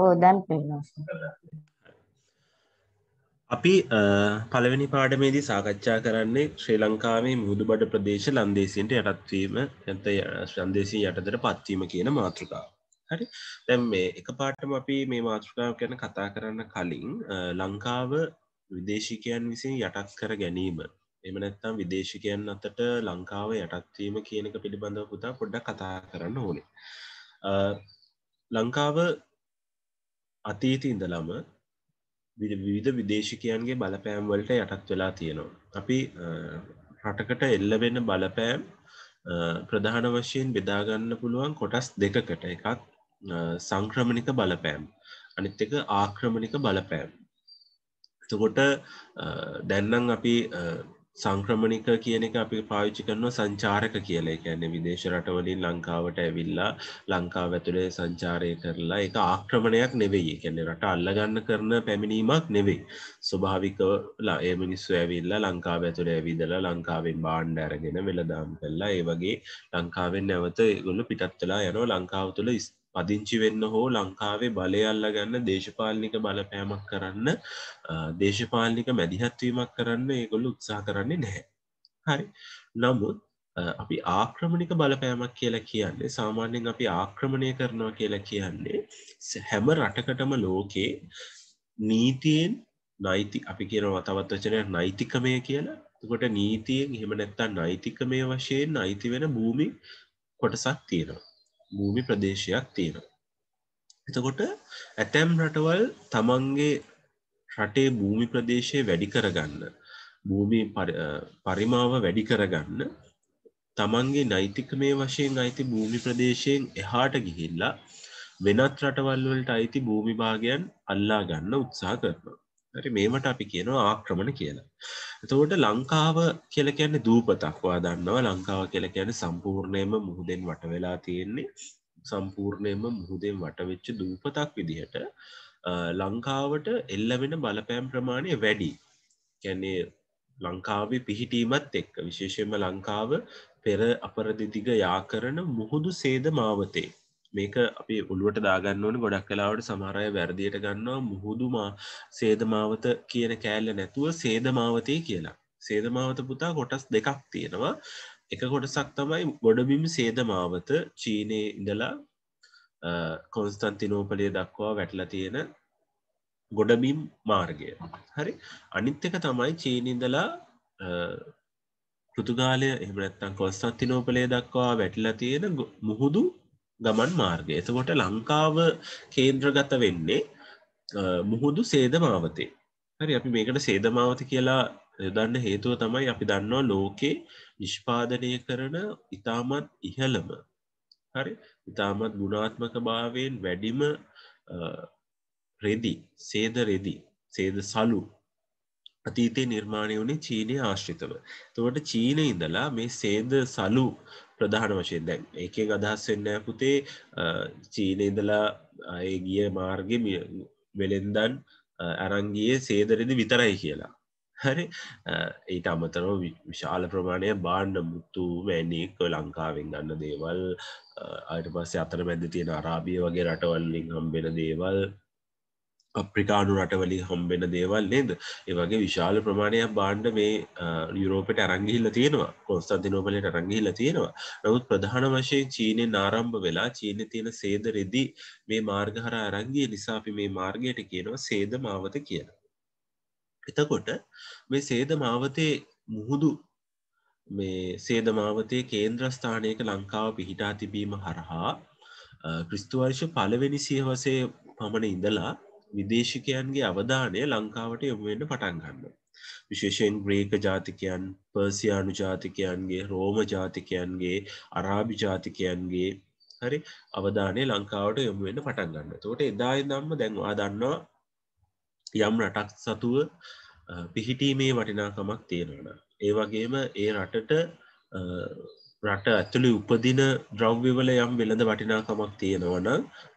ඕ දැන් අපි පළවෙනි පාඩමේදී සාකච්ඡා කරන්නේ ශ්‍රී ලංකාවේ මුහුදු බඩ ප්‍රදේශ ලන්දේසින්ට යටත්වීම ඇත ශ්‍රන්දේසිී යටතට පත්වීම කියන මාතෘකාව හරි දැම් මේ එක පාටම අපි මේ මාතෘකාව ගැන කතා කරන්න කලින් ලංකාව විදේශිකයන් විසින් යටත් කර ගැනීම එම නැත්තම් විදේශිකයන් අතට ලංකාව යටත්වීම කියන එක පිළිබඳව පුතා පොඩ්ඩක් කතා කරන්න ඕනේ ලංකාව අතීති ඉඳලම විවිධ විදේශිකයන්ගේ බලපෑම් වලට යටත් වෙලා තියෙනවා. අපි රටකට එල්ල වෙන්න බලපෑම් ප්‍රධාන වශයෙන් බෙදාගන්න පුළුවන් කොටස් දෙකකට එකක් සංක්‍රමණික බලපෑම් අනිත් එක ආක්‍රමණික බලපෑම්. එතකොට දැන්නම් අපි සංක්‍රමණික කියන එක අපි පාවිච්චි කරනවා සංචාරක කියලා කියන්නේ විදේශ රටවලින් ලංකාවට ඇවිල්ලා ලංකාව ඇතුලේ සංචාරය කරලා ඒක ආක්‍රමණයක් නෙවෙයි. ඒ කියන්නේ රට අල්ලගන්න කරන පැමිණීමක් නෙවෙයි. ස්වභාවිකව ඒ මිනිස්සු ඇවිල්ලා ලංකාව ඇතුලේ ඇවිදලා ලංකාවෙන් බාණ්ඩ අරගෙන වෙළඳාම් කළා. ඒ වගේ ලංකාවෙන් නැවත ඒගොල්ලෝ පිටත් වෙලා යනවා ලංකාව තුළ පදිංචි වෙන්න හෝ ලංකාවේ බලයල්ල ගන්න දේශපාලනික බලපෑමක් කරන්න දේශපාලික මැදිහත්වීමක් කරන්න ඒගොල්ල උත්සා කරන්නේ නැහැ. හරි නමුත් අපි ආක්‍රමණික බලපෑමක් කියලා කියන්නේ සාමාන්‍යයෙන් අපි ආක්‍රමණය කරනවා කියලා කියන්නේ හැම රටකටම ලෝකේ නීතියෙන් නයිති අපි කියනවා තවත් වචනයක් නෛතිකමය කියලා කොට නීතියෙන් හෙම නැත්තන් නෛතිකමය වශයෙන් අයිති වෙන භූමි කොටසක් තියෙනවා භූමි ප්‍රදේශයක් තියෙනවා. එතකොට ඇතැම් රටවල් තමන්ගේ රටේ භූමි ප්‍රදේශය වැඩි කරගන්න භූමි පරිමාව වැඩි කරගන්න තමන්ගේ නෛතික මේ වශයෙන් අයිති භූමි ප්‍රදේශයෙන් එහාට ගිහිල්ලා වෙනත් රටවල්වලට අයිති භූමිභාගයන් අල්ලා ගන්න උත්සා කරනවා. හරි මේමට අපි කියනවා ආක්‍රමණ කියලා. එතකොට ලංකාව කියල කියන්නේ දූපතක්වා දන්නවා ලංකාව කියල කියන සම්පූර්ණයම මුහුදෙන් වට වෙලා තියෙන්නේ සම්පූර්ණයම මුහුදෙන් වටවෙච්ච දූපතක් විදිහට ලංකාවට එල්ල වෙන බලපෑම් ප්‍රමාණය වැඩි කැන්නේ ලංකාවේ පිහිටීමත් එක්ක විශේෂයෙන්ම ලංකාව පෙර අපරදිදිග යාකරන මුහුදු සේද මාවතේ මේක අපි උළුවට දාගන්න ඕන ගොඩක් කලාවට සමහරය වැරදියට ගන්නවා මුහුදුමා සේදමාවත කියන කෑල්ල නැතුව සේදමාවතය කියලා සේදමාවත පුතා කොටස් දෙකක් තියෙනවා එක කොටසක් තමයි ගොඩබිම් සේදමාවත චීනය ඉඳලා කොන්ස්තන්තිනෝපලිය දක්වා වැටලා තියෙන ගොඩබිම් මාර්ගය හරි අනිත් එක තමයි චීනිදලා පෘතුගාලය එමනත්තන් කොස්තන්තිනෝපලය දක්වා වැටලා තියෙන මුහුදු ගමන් මාර්ගය එතකොට ලංකාව කේන්ද්‍රගත වෙන්නේ මුහුදු සේදමාවතේ හරි අපි මේකට සේදමාවත කියලා යොදන්න හේතුව තමයි අපි දන්නවා ලෝකේ නිෂ්පාදනය කරන ඉතාමත් ඉහළම හරි ඉතාමත් ගුණාත්මක භාවයෙන් වැඩිම රෙදි සේද රෙදි සේද සලු අතීතයේ නිර්මාණය වුණේ චීනය ආශ්‍රිතව. තවට චීන ඉඳලා මේ සේද සලු ප්‍රධාන වශයෙන් දැන් ඒකෙන් අදහස් වෙන්න පුතේ චීනඉදලා අය ගිය මාර්ග වෙළෙන්දන් ඇරංගිය සේදරදි විතරයි කියලා හරි ඊට අමතරව විශාල ප්‍රමාණය බාණ්ඩ මුත්තු වැනික ලංකාවෙන් ගන්න දේවල් අයට පස්සේ අතර මැද තියෙන අරාබිය වගේ රටවල්ලින් හම්බෙන දේවල් අප්‍රිකාඩු රටවලින් හම්බෙන දේවල් නේද ඒවගේ විශාල ප්‍රමාණයක් බාණ්ඩ මේ යුරෝපට අරංගිහිල්ල තියෙනවා කොස්තන්තිනෝපලට අරංගිහිල්ල තියෙනවා නමුත් ප්‍රධාන වශයෙන් චීනය නාරම්භ වෙලා චීන තියෙන සේද රෙදි මේ මාර්ගහර අරංගිය නිසා අපි මේ මාර්ගයට කියනවා සේද මාවත කියන එතකොට මේ සේද මාවතේ මුහුදු මේ සේද මාවතේ කේන්ද්‍රස්ථානයක ලංකාව පිහිටා තිබීම හරහා ක්‍රිස්තුවර්ෂ පලවෙනි සියවසේ පමණ ඉඳලා විදේශිකයන්ගේ අවධානය ලංකාවට යොමුවෙන්න පටන් ගන්න. විශේෂයෙන් ග්‍රීක ජාතිකයන් පර්සියානු ජාතිකයන්ගේ රෝම ජාතිකයන්ගේ අරාභි ජාතිකයන්ගේ හරි අවධානය ලංකාවට යොමුවෙන්න පටන් ගන්න තෝට එදායි දම්ම දැන්වා දන්නවා යම් රටක් සතුව පිහිටීමේ වටිනාකමක් තියෙනවන ඒවගේම ඒ රටට රට ඇතුළි උපදින ද්‍රව්‍යවල යම් වෙළඳ වටිනාකමක් තියෙනවන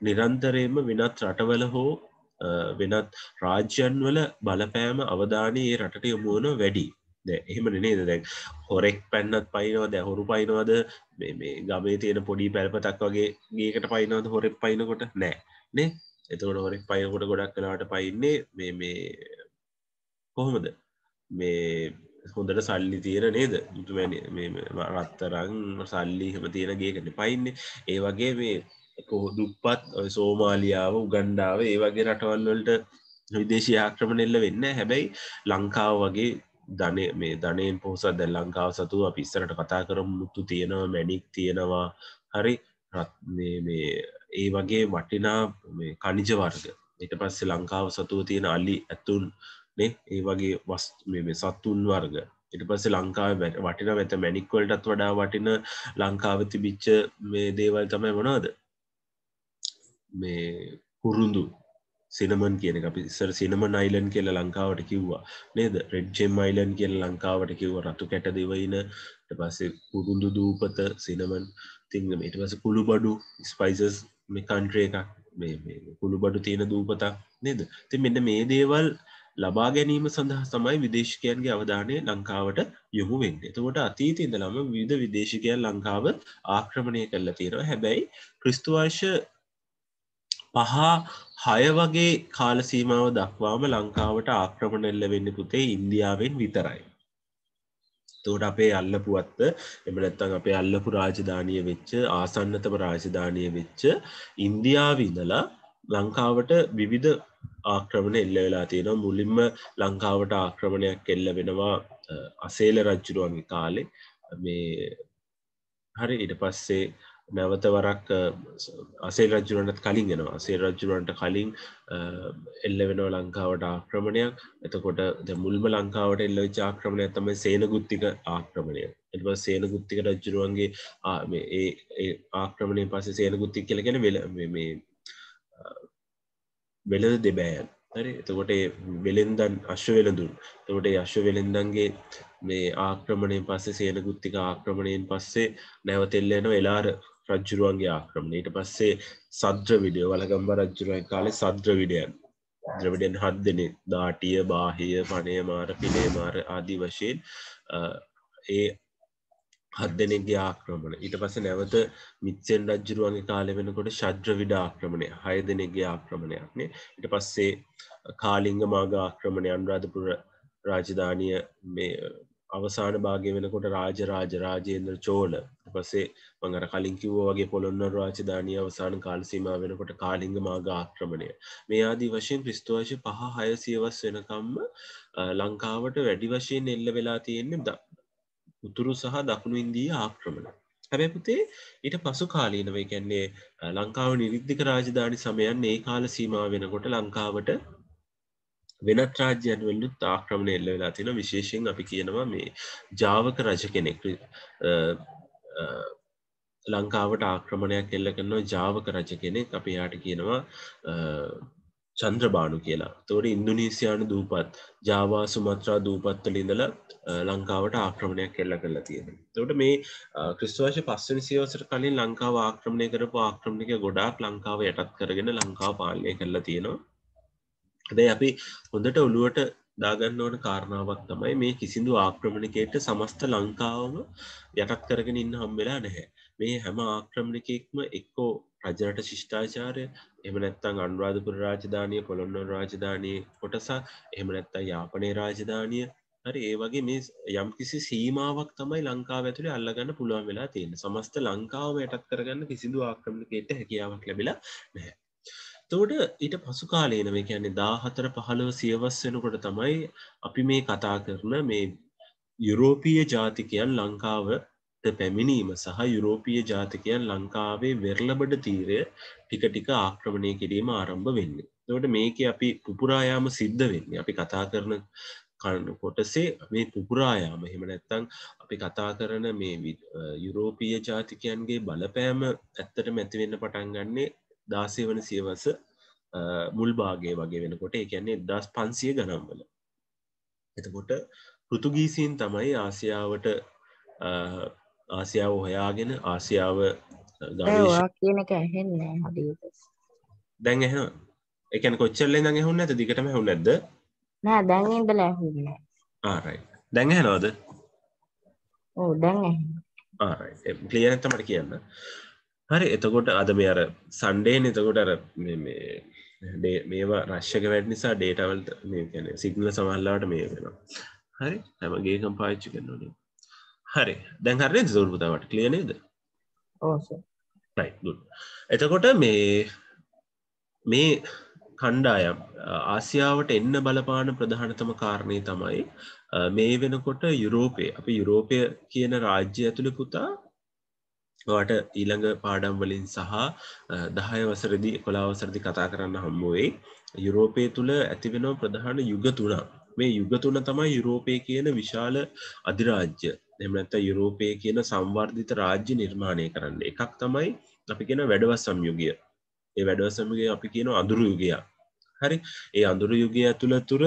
නිරන්තරයම වෙනත් රටවල හෝ වෙනත් රාජ්‍යන් වල බලපෑම අවධානයේ රටට යොමුවන වැඩි එහෙම නේද දැන් හොරෙක් පැන්නත් පයිනවා දැහුරු පයිනවාද මේ ගමේ තියෙන පොඩි පැල්පතක් වගේ ගේකට පයිනවද හොරෙක් පයිනකොට නෑ නේ එතකොට හොරෙක් පයකොට ගොඩක් කලාට පයින්නේ මේ මේ කොහොමද මේ හොඳට සල්ලි තියෙන නේද රත්තරං සල්ලි හම තියෙන ගේකට පයින්නේ ඒ වගේ මේ දුප්පත් සෝමාලියාව උගණ්ඩාව ඒ වගේ රටවල්වලට විදේශී ආක්‍රමණ එල්ල වෙන්න හැබැයි ලංකාව වගේ ධනය මේ ධනයෙන් පෝසත් දැ ලංකාව සතු අප ඉස්සරට කතා කර මුත්තු තියෙනවා මැනික් තියෙනවා හරි මේ ඒ වගේ වටිනා කනිජ වර්ග එට පස්සේ ලංකාව සතුව තියෙන අල්ලි ඇතුන් නේ ඒ වගේ වස් සත්තුන් වර්ග එට පස ලංකාව වටින ඇත මැනික්වලටත් වඩා වටින ලංකාව තිබිච්ච මේ දේවල් තමයි මොනවද මේ පුරුදු සිනමන් කියන අපි ඉස්සර සිනමන් අයිලන් කියල ලංකාවට කිව්වා නේද රෙඩ්ජෙම් අයිලන් කියල ලංකාවට කිව්ව රතු කැට දෙවයිනට පස්සේ පුරුදු දූපත සිනමන් තිංගම ඉට පස කුළු බඩු ස්පයිසස් මේ කන්ට්‍රේ එකක් කුළු බඩු තියෙන දූපතක් නේද ති මෙන්න මේ දේවල් ලබා ගැනීම සඳහා තමයි විදේශකයන්ගේ අවධානය ලංකාවට යොමු වෙන්න. එතකොට අතීත ඉඳලම විවිධ විදේශකයන් ලංකාව ආක්‍රමණය කරලා තියෙනවා. හැබැයි ක්‍රිස්තුවර්ෂ පහා හය වගේ කාල සීමාව දක්වාම ලංකාවට ආක්‍රමණ එල්ල වෙන්න පුතේ ඉන්දියාවෙන් විතරයි. තෝට අපේ අල්ලපුුවත්ත එමනැත්තන් අපේ අල්ලපු රාජධානය වෙච්ච ආසන්නතම රාජධානය වෙච්ච ඉන්දියාවිදලා ලංකාවට විවිධ ආක්‍රමණ එල්ල වෙලා තියෙන මුලින්ම ලංකාවට ආක්‍රමණයක් එල්ල වෙනවා අසේල රජ්ජුරුවන්ගේ කාලෙ මේ හරි ඉට පස්සේ නැවතවරක් අසේ රජුවනත් කලින් ගෙනවා අසේ රජුවන්ට කලින් එල්ල වෙන ලංකාවට ආක්‍රමණයක් එතකොට මුල්ම ලංකාවට එල්ල චාක්‍රමණය තම සේනගුත්තික ආක්‍රමණය එම සේනගුත්තික රජ්ජුරුවන්ගේ ඒ ආක්‍රමණය පස සේනගුත්ති කියලගෙන වෙල මේ වෙලද දෙබෑයන් හරි එතකොට වෙළෙන්දන් අශ්ව වෙළඳුන් තකොට යශ්ව වෙළෙන්දන්ගේ මේ ආක්‍රමණයෙන් පස්සේ සේනගුත්තික ආක්‍රමණයෙන් පස්සේ නැවතෙල්ලන වෙලාර රජ්ජුරුවන්ගේ ආක්‍රමණ ඊට පස්සේ සද්‍ර විඩියෝ වලගම්බ රජ්ජුරුවන් කාලේ සද්‍ර විඩයන් ද්‍රවිඩයන් හත් දෙනෙ දාටිය බාහිය පනය මාර පිනේ මාර ආදී වශයෙන් ඒ හත් දෙනෙගේ ආක්‍රමණ ඊට පස නැවත මිත්සෙන් රජ්ජුරුවන්ගේ කාලෙ වෙනකොට ශද්‍ර විඩ ආක්‍රමණය හය දෙනෙගේ ආක්‍රමණයක්නේ ඊට පස්සේ කාලිංග මාග ආක්‍රමණය අනුරාධපුර රාජධානය මේ අවසාන භාගය වෙනකොට රාජ රාජ රාජේන්ද්‍ර චෝල පසේ මඟර කලින් කිව්ව වගේ පොළොන්න රාජධානය අවසාන කාලසීම වෙනකොට කාලිංග මාග ආක්‍රමණය මේ ආදී වශයෙන් ක්‍රිස්තුවශ පහ හය සියවස් වෙනකම්ම ලංකාවට වැඩි වශයෙන් එල්ල වෙලා තියෙන්නේ උතුරු සහ දකුණු ඉන්දී ආක්‍රමණ හැබැපුතේ ඊට පසු කාලීනව කියන්නේ ලංකාව නිවිද්ධික රාජධානි සමයන් ඒ කාල සීමාව වෙනකොට ලංකාවට වෙනත් රාජ්‍යයන්වලුත් ආක්‍රමණය එල්ල වෙලා තියෙන විශේෂයෙන් අපි කියනවා මේ ජාවක රජ කෙනෙක් ලංකාවට ආක්‍රමණයක් එල්ල කරනවා ජාවක රජ කෙනෙක් අපි යාට කියනවා චන්ද්‍රබානු කියලා තෝට ඉන්දුනීසියානු දූපත් ජාවා සුමත්‍රා දූපත්වල ඉඳල ලංකාවට ආක්‍රමණයක් එල්ල කරලා තියෙන. තොට මේ ක්‍රිස්වාශ පස්සන සියවසට කලින් ලංකාව ආක්‍රමණය කරපු ආක්‍රමණික ගොඩාක් ලංකාව යටත් කරගෙන ලංකාව පාලනය කරලා තියෙනවා ඇදැයි අපි හොඳට ඔළුවට දාගන්න ඕන කාරණාවක් තමයි මේ කිසිදු ආක්‍රමණිකයට සමස්ත ලංකාවම යටත් කරගෙන ඉන්න හම්බෙලා නැහැ මේ හැම ආක්‍රමණිකෙක්ම එක්කෝ රජරට ශිෂ්ඨාචාරය එමනැත්තං අන්රාධපුර රාජධානය කොළොන්න රාජධානය කොටසා එමනැත්තා යාපනය රාජධානය හරි ඒ වගේ මේ යම් කිසි සීමාවක් තමයි ලංකා ඇතුළේ අල්ලගන්න පුළුවන් වෙලා තියෙන සමස්ත ලංකාවම යටත් කරගන්න කිසිදු ආක්‍රමණකයට හැකියාවක් ලැබිලා නැහැ තෝට ඊට පසු කාලයනම කියන්නේ දාහතර පහළව සියවස් වෙනකොට තමයි අපි මේ කතා කරන මේ යුරෝපීය ජාතිකයන් ලංකාව පැමිණීම සහ යුරෝපීය ජාතිකයන් ලංකාවේ වෙරලබඩ තීරය ටික ටික ආක්‍රමණය කිරීම ආරම්භ වෙන්න. තවට මේක අපි පුපුරායාම සිද්ධ වෙන්න අපි කතා කරන කරන්න කොටසේ මේ පුපුරායාම හෙම නැත්තං අපි කතා කරන මේ යුරෝපීය ජාතිකයන්ගේ බලපෑම ඇත්තට මැතිවෙන්න පටන් ගන්නේ දාසේ වන සියවස මුල් භාගය වගේ වෙනකොට එකන්නේ දස් පන්සිය ගනම්වල එතකොට පෘතුගීසින් තමයි ආසියාවට ආසියාව හොයාගෙන ආසියාව කියන එක ඇහෙන්නේ දැන් එහ එකන කොච්චල්ලේ දඟ හුන්න ඇත දිගටම හු නැද්ද නෑ දැන්ඉදල ඇහුන්න ආරයි දැන් හැනෝද ඕ දැන් ආරයි ක්ලියනත්තමට කියන්න හරි එතකොට අද මේ අර සන්ඩේන එතකොට අර මේවා රශ්‍යක වැඩ නිසා ඩේටවල්ට මේැන සිංහල සමල්ලාට මේ වෙන හරි හැමගේ කම්පාච්චි කරනනේ හරි දැන් හරය දුරපුතාවට කලියනේද එතකොට මේ මේ කණ්ඩායම් ආසියාවට එන්න බලපාන ප්‍රධානතම කාරණය තමයි මේ වෙනකොට යුරෝපය අපි යුරෝපය කියන රාජ්‍ය ඇතුළි පුතා ට ඊළඟ පාඩම් වලින් සහ දහය වසරදි කොලාවසරදි කතා කරන්න හම්බුවේ යුරෝපය තුළ ඇතිවෙනව ප්‍රධාන යුග තුනා මේ යුග තුන තමයි යුරෝපය කියන විශාල අධිරාජ්‍ය එමනත යුරෝපය කියන සංවර්ධිත රාජ්‍ය නිර්මාණය කරන්න එකක් තමයි අපි කියෙන වැඩවස් සම්යුගිය ඒ වැඩව සමග අපි කියන අඳුරු යුගයා හරි ඒ අඳුරු යුගය ඇතුළ තුර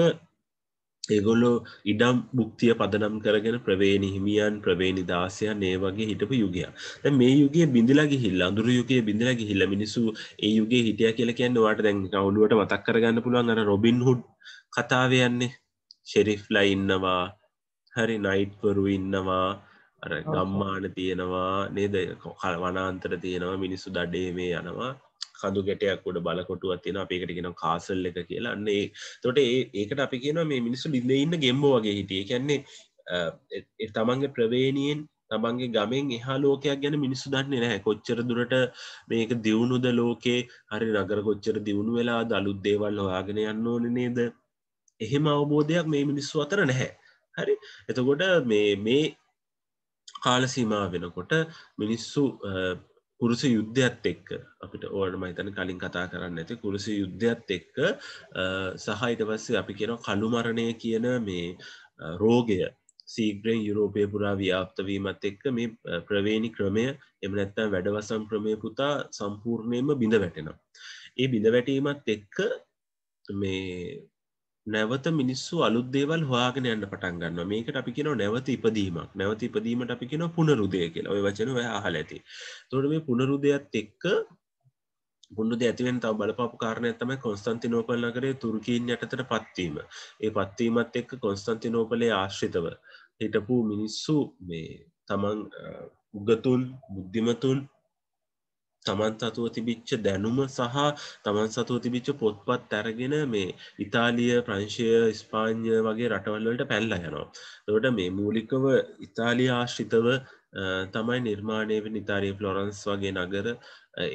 ඒගොල්ලෝ ඉඩම් බුක්තිය පදනම් කරගෙන ප්‍රවේණ හිමියන් ප්‍රවේණි දාසයන් ඒ වගේ හිටපු යුගය. දැන් මේ යුගයේ බිඳලා ගිහිල්ලා අඳුරු යුගයේ බිඳලා ගිහිල්ලා මිනිස්සු ඒ යුගයේ හිටියා කියලා කියන්නේ ඔයාලට දැන් කවුළුවට මතක් කරගන්න පුළුවන් අර රොබින් හුඩ් කතාව යන්නේ. ෂෙරිෆ්ලා ඉන්නවා. හරි නයිට්වරු ඉන්නවා. අර ගම්මාන තියෙනවා නේද වනාන්තර තියෙනවා මිනිස්සු දඩේ මේ යනවා කඳු ගැටයක් උඩ බලකොටුවක් තියෙන අපිකට කියන කාසල් එක කියලා අන්න ඒ තොට ඒකට අපි කියනවා මේ මිනිස්සු බිඳ ඉන්න ගෙම්බෝ වගේ හිටිය කියන්නේ තමන්ගේ ප්‍රවේණියෙන් තමන්ගේ ගමෙන් එහා ලෝකයක් ගැන මිනිස්සු දන්නේ නැහැ කොච්චර දුරට මේක දියුණුද ලෝකේ හරි නගර කොච්චර දියුණු වෙලා දළුත් දේවල් හොයාගෙන යන්න ඕන නේද එහෙම අවබෝධයක් මේ මිනිස්සු අතර නැහැ හරි එතකොට මේ මේ කාලසීමා වෙනකොට මිනිස්සු කුරුසි යුද්ධයක්ත් එක්ක අපිට ඕනම හිතන කලින් කතා කරන්න ඇති කුරුසි යුද්ධයක්ත් එක්ක සහහිට පස්සේ අපි කියෙන කළුමරණය කියන මේ රෝගය සීග්‍රෙන් යුරෝපය පුරා ව්‍යාප්තවීමත් එක්ක මේ ප්‍රවේණි ක්‍රමය එම නැත්තම් වැඩවසම් ක්‍රමය පුතා සම්පූර්ණයම බිඳ වැටෙනම්. ඒ බිඳ වැටීමත් එක්ක මේ නැවත මිනිස්සු අලුත් දේවල් හොයාගෙන යන්න පටන් ගන්නවා මේකට අපි කියනවා නැවත ඉපදීමක් නැවත ඉපදීමට අපි කියනවා පුනරුදය කියලා ওই වචන ඔය අහලා ඇති. එතකොට මේ පුනරුදයත් එක්ක පුනරුදය ඇති වෙන තව බලපාපු කාරණයක් තමයි කොන්ස්තන්තිනෝපල් නගරයේ තුර්කීන් යටතට පත්වීම. ඒ පත්වීමත් එක්ක කොන්ස්තන්තිනෝපලේ ආශ්‍රිතව හිටපු මිනිස්සු මේ තමන් උගතුන් බුද්ධිමතුන් තමන් සතුව තිබිච්ච දැනුම සහ තමන් සතුව තිබිච්ච පොත්පත් ඇරගෙන මේ ඉතාලිය ප්‍රංශය ස්පාං්ය වගේ රටවල්වලට පැල්ල යනවා. තොට මේ මූලිකව ඉතාලි ආශ්‍රිතව තමයි නිර්මාණය වෙන් ඉතාරී ෆ්ලොරන්ස් වගේ නගර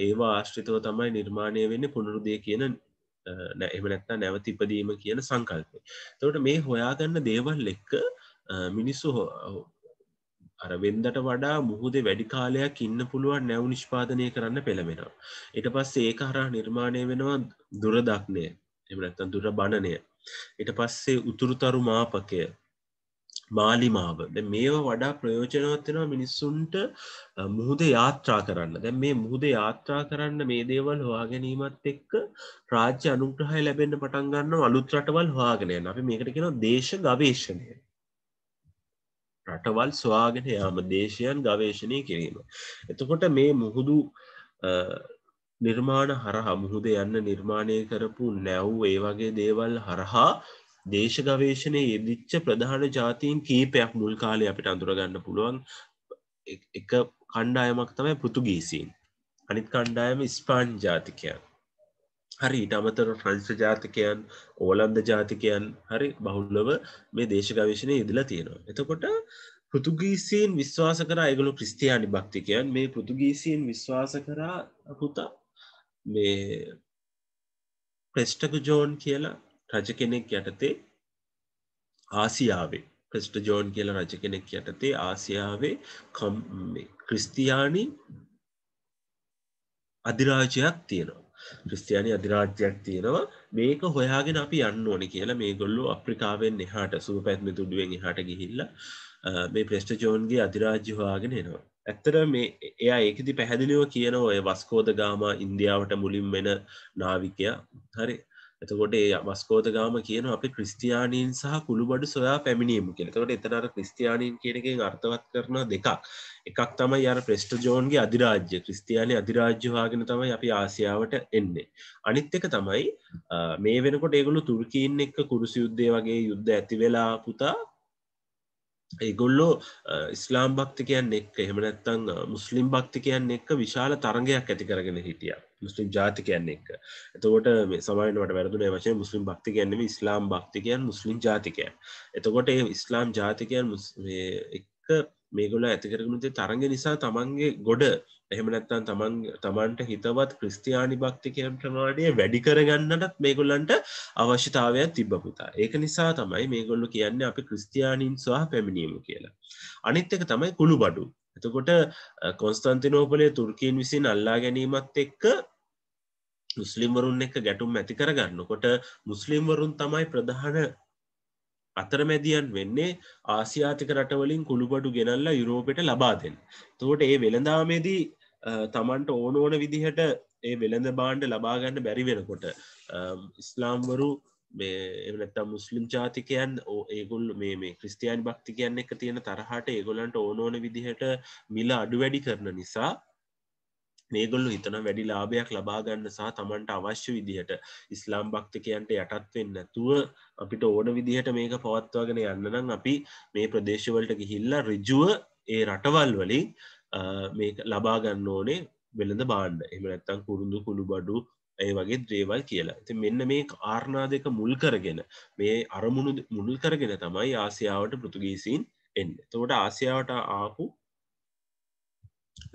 ඒවා ආශ්‍රිතව තමයි නිර්මාණය වෙන්න පුනරුදය කියන එමනැත්තා නැවතිපදීම කියන සංකල්පය. තොට මේ හොයාගන්න දේවල් එක්ක මිනිස්සු අර වෙන්දට වඩා මුහුදේ වැඩි කාලයක් ඉන්න පුළුවන් නැව් නිෂ්පාදනය කරන්න පෙළඹෙනවා. ඊට පස්සේ ඒක හරහා නිර්මාණය වෙනවා දුරදක්නය. එහෙම නැත්නම් දුර බණනය. ඊට පස්සේ උතුරුතරු මාපකය මාලිමාව. දැන් මේවා වඩා ප්‍රයෝජනවත් වෙනවා මිනිස්සුන්ට මුහුදේ යාත්‍රා කරන්න. දැන් මේ මුහුදේ යාත්‍රා කරන්න මේ දේවල් හොයා ගැනීමත් එක්ක රාජ්‍ය අනුග්‍රහය ලැබෙන්න පටන් ගන්නව අලුත් රටවල් හොයාගෙන යනවා. අපි මේකට කියනවා දේශ ගවේෂණය. රටවල් ස්වාගෙන යාම දේශයන් ගවේශණය කිරීම. එතකොට මේ මුහුදු නිර්මාණ හරහා මුහුද යන්න නිර්මාණය කරපු නැව් ඒ වගේ දේවල් හරහා දේශගවේශනය යෙදිච්ච ප්‍රධාන ජාතීන් කීපයක් මුල් කාලය අපිට අඳුරගන්න පුළුවන් එක කණ්ඩායමක් තමයි පෘතුගීසින් අනිත් කණ්ඩායම ස්පාන් ජාතිකයන් හරි ඉටමතර ෆ්‍රංශ ජාතිකයන් ඕලන්ද ජාතිකයන් හරි බහුල්ලව මේ දේශගවේශනය ඉදිලා තියෙනවා. එතකොට පෘතුගීසියෙන් විශ්වාස කර අයගලු ක්‍රස්තියානි භක්තිකයන් මේ පෘතුගීසියෙන් විශ්වාස කරා පුතා මේ ප්‍රෙස්්ටක ජෝන් කියලා රජ කෙනෙක් යටතේ ආසියාවේ ප්‍රස්ට ජෝන් කියල රජ කෙනෙක් යටතේ ආසියාවේ කම් ක්‍රිස්තියානි අධිරාජයක් තියෙනවා ක්‍රිස්තියානි අධිරාජ්‍යයක් තියෙනවා මේක හොයාගෙන අපි යන්න ඕනි කියලා මේ ගොල්ලු අප්‍රිකාවෙන් එහාට සුව පැත්ම තුඩුවෙන් එහාට ගිහිල්ල මේ ප්‍රෙස්ට ජෝන්ගේ අධිරාජ්‍ය හොයාගෙන එනවා ඇත්තර මේ එයා ඒකති පැහැදිලිව කියන ඔය වස්කෝද ගාම ඉන්දියාවට මුලින් වෙන නාවිකයා හරි එතකොට ඒ මස්කෝත ගාම කියන අපි ක්‍රස්ටයානීන් සහ කුළුබඩු සොයා පැමිණීම කියලතකට එතනර ක්‍රස්ටයානීන් කියනකින් අර්ථවත් කරන දෙකක් එකක් තමයි අර ප්‍රෙස්ට ජෝන්ගේ අධිරාජ්‍ය ක්‍රස්තියානි අධිරාජ්‍යවාගෙන තමයි අපි ආසියාවට එන්නේ අනිත් එක තමයි මේ වෙනකොට ඒගුලු තුර්කීන් එක්ක කුරුසි යුද්ධය වගේ යුද්ධ ඇති වෙලා පුතා ඒගොල්ලෝ ඉස්ලාම් භක්තිකයන් එක් එහෙමනැත්තං මුස්ලිම් භක්තිකයන් එක්ක විශාල තරගයක් ඇති කරගෙන හිටිය මුස්ලිම් ජාතිකයන් එක් එතකොට සමයිනට වැරදුන වශය මුස්ලිම් භක්තිකයන්ම ඉස්ලාම් භක්තිකයන් මුස්ලිම් ජාතිකයන් එතකොට ඒ ඉස්ලාම් ජාතිකයන් එක මේගොල ඇතිකරගුණේ තරග නිසා තමන්ගේ ගොඩ එහෙම නැත්තන් තමන් තමන්ට හිතවත් ක්‍රස්තියානි භක්තිකයන්ටවාඩිය වැඩි කරගන්නටත් මේගොල්ලන්ට අවශ්‍යතාවයක් තිබ්බපුතා ඒක නිසා තමයි මේගොල්ලු කියන්න අපි ක්‍රස්තියානින් සහ පැමිණීම කියලා අනිත් එක තමයි කුළු බඩු එතකොට කොන්ස්තන්තිනෝපලේ තුර්කීන් විසින් අල්ලා ගැනීමත් එක්ක මුස්ලිම්වරුන් එක ගැටුම් ඇති කරගන්නකොට මුස්ලිම්වරුන් තමයි ප්‍රධාන අතරමැදියන් වෙන්නේ ආසියාතික රටවලින් කුළුබඩු ගෙනල්ලා යුරෝපෙට ලබා දෙෙන්. තුවට ඒ වෙළඳාමේදී තමන්ට ඕන ඕන විදිහට ඒ වෙළඳ බාණ්ඩ ලබාගන්න බැරි වෙනකොට ඉස්ලාම්වරු එනත මුස්ලිම් ජාතිකයන් ඒගොල් මේ ක්‍රස්තියන් භක්තිකයන් එක තියෙන තරහට ඒගොලන්ට ඕනෝන විදිහට මිල අඩු වැඩි කරන නිසා මේගොල්ලු හිතන වැඩි ලාභයක් ලබා ගන්න සහ තමන්ට අවශ්‍ය විදිහට ඉස්ලාම් භක්තිකයන්ට යටත් වෙන්න නැතුව අපිට ඕන විදිහට මේක පවත්වාගෙන යන්න නම් අපි මේ ප්‍රදේශවලට ගිහිල්ලා ඍජුව ඒ රටවල් වලින් මේ ලබා ගන්න ඕනේ වෙළඳ බාණ්ඩ එම නැත්තම් කුරුඳු කුළු බඩු ඒ වගේ දේවල් කියලා ති මෙන්න මේ ආරණා දෙක මුල් කරගෙන මේ අරමුණු මුල් කරගෙන තමයි ආසියාවට පෘතුගීසින් එන්න තෝට ආසියාවට ආපු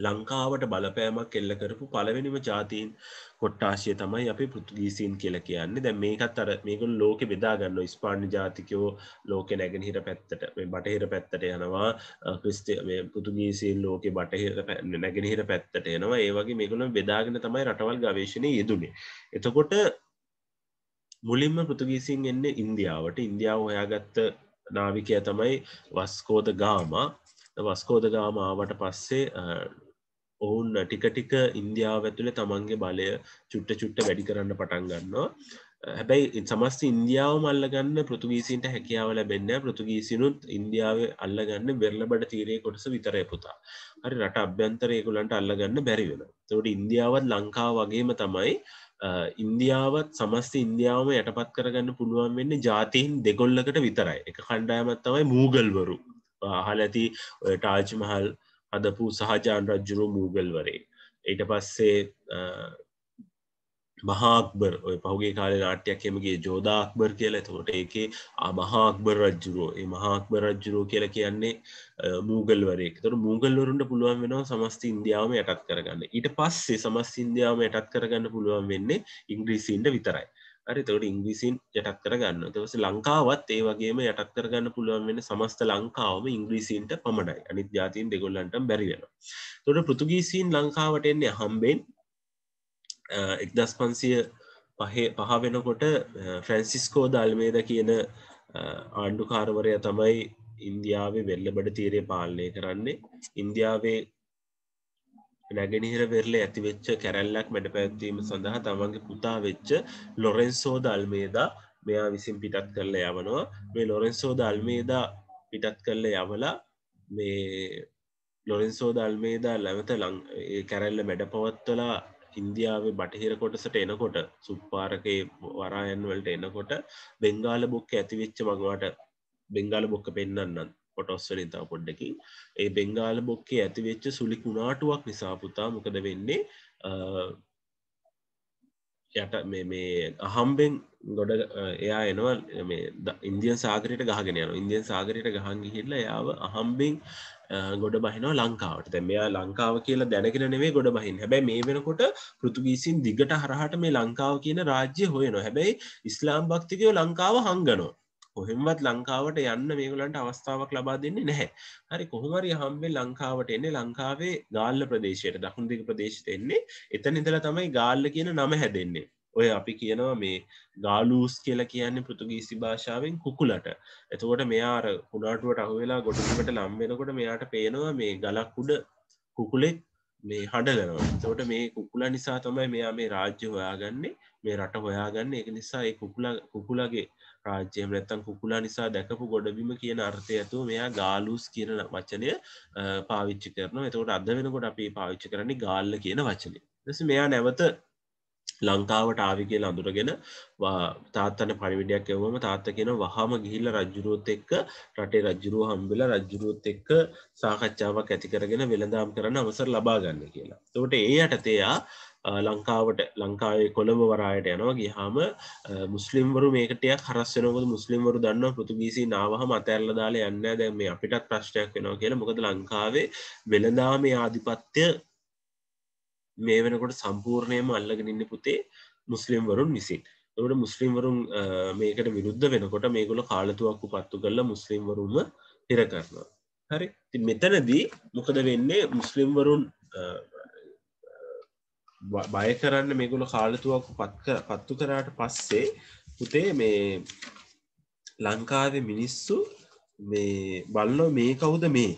ලංකාවට බලපෑමක් එල්ල කරපු පළවෙනිම ජාතීන් කොට්ටාශය තමයි අපි පෘතුගීසින් කියල කියන්නේ දැ මේකත් අර මේකුල් ලෝක බෙදාගන්න ස්පාණ ජාතිකයෝ ලෝක නැගෙනහිර පැත්තට බටහිර පැත්තට යනවා ක්‍රිස්ටේ පුතුගීසින් ලෝක බටහිර නැගෙනහිර පැත්තට එනවා ඒවගේ මේකුණ බෙදාගෙන තමයි රටවල් ගවේශණය යෙදුනේ එතකොට මුලින්ම පෘතුගීසින් එන්න ඉන්දියාවට ඉන්දියාව හොයාගත්ත නාවිකය තමයි වස්කෝද ගාමා වස්කෝදගාමාවට පස්සේ ඔවුන් ටිකටික ඉන්දියාව ඇතුළ තමන්ගේ බලය චුට්ට චුට්ට වැඩි කරන්න පටන් ගන්නවා හැබැයි සමස්ත ඉන්දියාව මල්ලගන්න පෘතුගීසින්ට හැකියාව ලැබෙන්න පෘතුගීසිනුත් ඉන්දියාව අල්ලගන්න බෙරලබට තීරය කොටස විතරය පුතා හරි රට අභ්‍යන්තරයකුලන්ට අල්ලගන්න බැරි වෙන තවට ඉන්දියාවත් ලංකා වගේම තමයි ඉන්දියාවත් සමස්ත ඉන්දියාවම යටපත් කරගන්න පුළුවන් වෙන්න ජාතීන් දෙගොල්ලකට විතරයි එක කණ්ඩායමත් තමයි මූගල්වරු හල ඇති ටාජ් මහල් හදපු සහජාන් රජ්ජුරු මූගල්වරේ ඊට පස්සේ මහාක්බර් ඔය පහුගේ කාල නාට්‍යයක් හෙමගේ ජෝදාක්බර් කියල තොට එක මහාක්බර් රජ්ජුරෝ ඒ මහාක්බර් රජ්ජුරෝ කියල කියන්නේ මූගල්වරේ තොර මූගල්වරුන්ට පුළුවන් වෙනවා සමස්ත ඉන්දියාවම යටත් කරගන්න ඊට පස්සේ සමස් ඉන්දියාවම යටත් කරගන්න පුළුවන් වෙන්නේ ඉංග්‍රීසින්ට විතරයි හරි තොට ඉංග්‍රීසින් යටක් කරගන්න දවස ලංකාවත් ඒ වගේම යටක් කරගන්න පුළුවන් වෙන සමස්ත ලංකාවම ඉංග්‍රීසින්ට පමණයි අනිත් ජාතින් දෙගොල්ලන්ට බැරිවෙන තොට පෘතුගීසින් ලංකාවට එන්නේ හම්බෙන් එක්දස් පන්සිය පහේ පහ වෙනකොට ෆ්‍රැන්සිස්කෝ දල්මේද කියන ආණ්ඩුකාරවරය තමයි ඉන්දියාවේ වෙල්ලබඩ තීරය පාලනය කරන්නේ ඉන්දියාවේ නැගෙනහිර පෙරල ඇතිවෙච්ච කැරල්ලක් මැඩ පැත්වීම සඳහා තමන්ගේ පුතා වෙච්ච ලොරෙන්සෝ දල්මේදා මෙයා විසින් පිටත් කරල යවනවා මේ ලොරෙන්සෝ දල්මේදා පිටත් කරල යවලා මේ ලොරෙන්සෝ දල්මේදා ලැවත ලං කැරැල්ල මැඩ පවත්වලා ඉන්දියාවේ බටහිර කොටසට එනකොට සුප්පාරකයේ වරායන්වලට එනකොට බෙංගාල බොක්ක ඇතිවෙච්ච මඟවට බෙංගාල බොක්ක පෙන්න්නන්නත් කොටස්වලින් තා පොඩ්ඩකින් ඒ බෙංගාල බොක්කේ ඇතිවෙච්ච සුලි කුණාටුවක් නිසා පුතා මොකද වෙන්නේ යට මේ අහම්බෙන් ගොඩ එයා එනවා මේ ඉන්දියන් සාගරයට ගහගෙන යන ඉන්දියන් සාගරයට ගහන් ගිහිල්ල යාව අහම්බෙන් ගොඩ බහිනවා ලංකාවට දැ මෙයා ලංකාව කියලා දැනගෙන නෙවේ ගොඩ බහින් හැබැයි මේ වෙනකොට පෘතුගීසින් දිගට හරහට මේ ලංකාව කියන රාජ්‍ය හොයනො හැබැයි ඉස්ලාම් භක්තිකයෝ ලංකාව හංගනෝ කොහෙමත් ලංකාවට යන්න මේගලන්ට අවස්ථාවක් ලබා දෙන්නේ නැහැ හරි කොහොමරි හම්බේ ලංකාවට එන්නේ ලංකාවේ ගාල්ල ප්‍රදේශයට දකුණදික ප්‍රදේශයට එන්නේ එතන ඉඳල තමයි ගාල්ල කියන නම හැදෙන්නේ ඔය අපි කියනවා මේ ගාලූස් කියලා කියන්නේ පෘතුගීසි භාෂාවෙන් කුකුලට එතකොට මෙයාර කුඩාටුවට අහුවෙලා ගොඩුකට ලම්බෙනකොට මෙයාට පේනවා මේ ගලක් උඩ කුකුලෙක් මේ හඩලනවා තවට මේ කුකුල නිසා තමයි මෙයා මේ රාජ්‍ය හොයාගන්නේ මේ රට හොයාගන්න එක නිසා ඒ කුකුල කුකුලගේ රාජ්‍යයම නැත්තන් කුකුලා නිසා දැකපු ගොඩබිම කියන අර්ථය ඇතු මෙයා ගාලුස් කියන වචනය පාවිච්චි කරන එතකොට අද වෙනකොට අපි පාවිච්චි කරන්නේ ගාල්ල කියන වචනය දෙස මෙයා නැවත ලංකාවට ආවි කියල අඳුරගෙන තාත්තන පරිවිඩයක් එවම තාත්ත කියෙන වහම ගිහිල්ල රජ්ජුරුවොත් එක්ක රටේ රජ්ජුරුව හම්බෙල රජ්ජුරුවොත් එක්ක සාකච්ඡාවක් ඇති කරගෙන වෙළඳම් කරන්න අවසර ලබා ගන්න කියලා. තොට ඒ යටතයා ලංකාවට ලංකාවේ කොළඹ වරායට යනවා ගිහාම මුස්ලිම්වරු මේකටයක් හරස්සනකො මුස්ලිම්වරු දන්න පෘතුගීසි නාවහම අතැරල දාලා යන්න දැ මේ අපිටත් ප්‍රශ්ටයක් වෙනවා කියලා මොකද ලංකාවේ වෙළඳා මේ ආධිපත්‍ය මේ වෙනකොට සම්පූර්ණයම අල්ලගෙනඉන්න පුතේ මුස්ලිම්වරුන් විසින්. එට මුස්ලිම්වරුන් මේකට විරුද්ධ වෙනකොට මේගොල කාලතුවක්කු පත්තු කරලා මුස්ලිම්වරුන්ම හිර කරනවා. හරි මෙතනදී මොකද වෙන්නේ මුස්ලිම්වරුන් බය කරන්න මේගොල කාලතුවක් පත්ක පත්තු කරාට පස්සේ පුතේ මේ ලංකාව මිනිස්සු මේ බලන්නෝ මේ කවුද මේ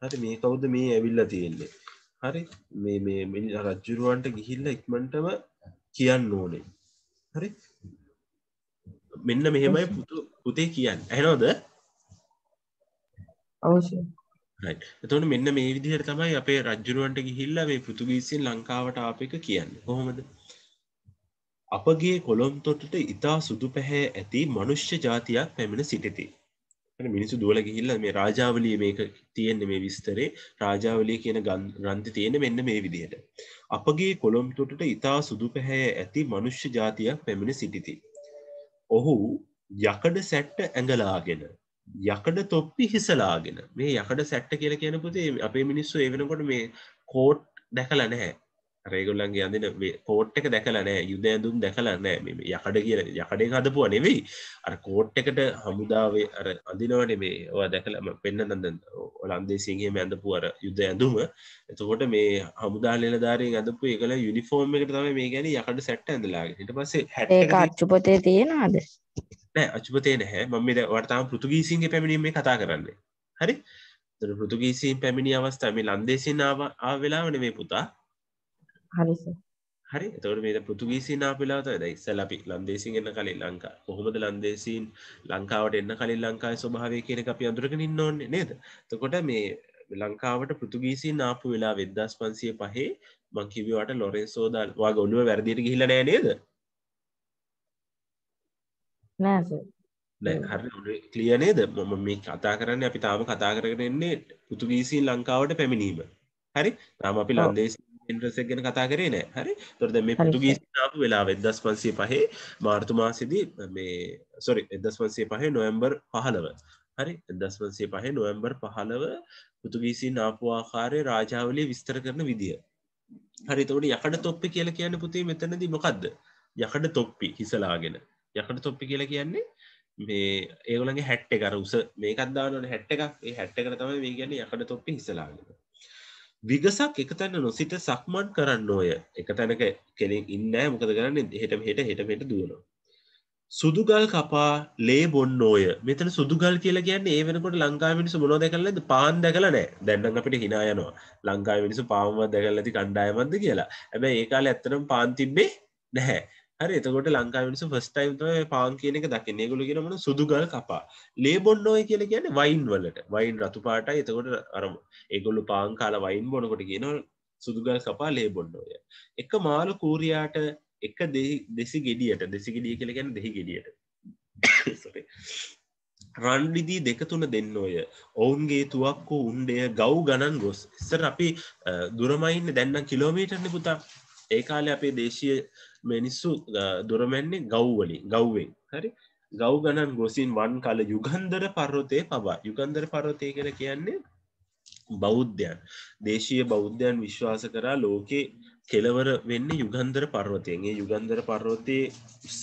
හරි මේ කවුද මේ ඇවිල්ල තියෙන්නේ හරි මේ මේ මිනි රජ්ජුරුවන්ට ගිහිල්ල ඉක්මටම කියන්න ඕනේ හරි මෙන්න මෙහෙමයි පුතු පුතේ කියන්න ඇනෝද අවශ්‍ය එතොට මෙන්න මේ විදිහට තමයි අපේ රජ්ජුරුවන්ට ගිහිල්ල මේ පෘතුගීසින් ලංකාවට අප එක කියන්න කොහොමද අපගේ කොළොම් තොටට ඉතා සුදු පැහැ ඇති මනුෂ්‍ය ජාතියක් පැමිණ සිටිති මිනිසු දුවල ගිහිල්ල මේ රාජාවලිය මේක තියෙන්න මේ විස්තරේ රාජාවලිය කියන ගන් රන්ති තියෙන මෙන්න මේ විදිහට අපගේ කොළොම් තොටට ඉතා සුදු පැහැ ඇති මනුෂ්‍ය ජාතියක් පැමිණ සිටිති ඔහු යකඩ සැට්ට ඇඟලාගෙන යකඩ තොප්පි හිසලාගෙන මේ යකඩ සැට්ට කියල කියන පුතේ අපේ මිනිස්සු එවෙනකොට මේ කෝට් දැකල නැහැ රේගුල්ලන්ගේ අඳන කෝට් එක දැකලනෑ යුද ඇඳුම් දැකලනෑ මෙම යකඩ කිය යකඩේ හදපුුව නෙවෙයි අර කෝට් එකට හමුදාවේ අර අඳිනවට මේ ඔවා දැකලම පෙන්න්න දන්න ඔලන්දේ සිංහම ඇඳපු අර යුද ඇඳුම එතකොට මේ හමුදාලල ධාරෙන් ඇඳපු එකල යුනිෆෝර්ම් එකට තම මේ ගැන යකඩ සැට් ඇඳලාගේ හිට පසේ හැට අච්චුපතය තියෙනවාද නෑ අච්චුපතය නැහැ මම වටතාම පෘතුගීසින්ගේ පැමිණීම කතා කරන්නේ හරි පෘතුගීසින් පැමිණි අවස්ථාම ලන්දේසිනාව ආ වෙලාවන මේ පුතා හරිස හරි තොට මේ පෘතුගීසින් අපිලාත ද ඉස්සල් අපි ලන්දේසින් එන්න කලින් ලංකා කොහොමද ලන්දේසින් ලංකාවට එන්න කලින් ලංකායි ස්වභාවය කියනක අපි අඳුරගෙන ඉන්න ඕන්නේ නේද තකොට මේ ලංකාවට පෘතුගීසින් ආපු වෙලා වෙද්දස් පන්සිය පහේ මංකිවවාට ලොරෙන් සෝදල්වා ගොඩුව වැරදිර ගිහිල නෑ නේද නෑස හරි කලිය නේද මොම මේ කතා කරන්න අපි තාම කතා කරගෙන එන්නේ පුතුගීසින් ලංකාවට පැමිණීම හරි තාම අපි ලන්දේසි ඉන්ට්‍රසක් ගැන කතා කරේ නෑ හරි තොරද මේ පතුගේසිාව වෙලා වෙදස් පන්සේ පහේ මාර්තුමාසිදී මේ සොරි එදස් වන්සේ පහේ නොවම්බර් පහළව හරි එදස් වන්සේ පහේ නොවම්බර් පහළව පුතුගීසින් ආපුආකාරය රාජාවලේ විස්තර කරන විදිිය හරි තවට යකට තොප්පි කියල කියන්න පුතේ මෙතනදී මොකක්ද යකට තොප්පි හිසලාගෙන යකට තොප්පි කියලා කියන්නේ මේ ඒගොලගේ හැට්ට කර උස මේකත්දාාවන හැට්ට එකක් හැට්ට කර තම මේ ගැන යකට තොප්පි හිසලාගෙන විගසක් එක තැන්න නොසිට සක්මන් කරන්න ඕය එක තැනක කෙනෙක් ඉන්නෑ මොකද කරන්න හෙට හෙට හෙට හෙට දුවනවා. සුදුගල් කපා ලේ බොන්න ඕය මෙතන සුදුගල් කියලා කියන්න ඒ වෙනකොට ලංකාමිනිසු මොනො දැකල්ලද පාන් දැකලනෑ දැන්නම් අපිට හිනායනවා ලංකාමිනිසු පාම දැකල් ඇති කණ්ඩායමන්ද කියලා ඇබැ ඒකාල ඇත්තනම් පාන්තිබ්බේ නැහැ හරි එතකොට ලංකාවනිස ෆස් ටයිම් පාන් කියනක දකින්නේ ගොලි කියෙනමන සුදුගල් කපා ලේබොන්නෝය කියල කියන වයින් වලට වයින් රතු පාට එතකොට අරම ඒගොල්ලු පාන් කාල වයින් බොනකොට කියන සුදුගල් කපා ලේබොන්නෝය එක මාල කූරයාට එක දෙසි ගෙඩියට දෙසි ගෙඩිය කියල ගැන දෙහි ගෙඩියට රන්ඩිදී දෙක තුන දෙන්නෝය ඔවුන්ගේ තුවක්කු උන්ඩය ගව් ගණන් ගොස් එස්සර අපි දුරමයින්න දැන්න කිලෝමීටරණ පුතා ඒකාල අපේ දේශය මිනිස්සු දුරමැන්නේ ගව්වලින් ගව්වෙන් හරි ගව් ගණන් ගොසින් වන් කල යුගන්දර පර්වතය පවා යුගන්දර පරවතය කර කියන්නේ බෞද්ධයන් දේශීය බෞද්ධයන් විශ්වාස කරා ලෝකේ කෙලවර වෙන්න යුගන්දර පර්වතයගේ යුගන්දර පර්වතය ස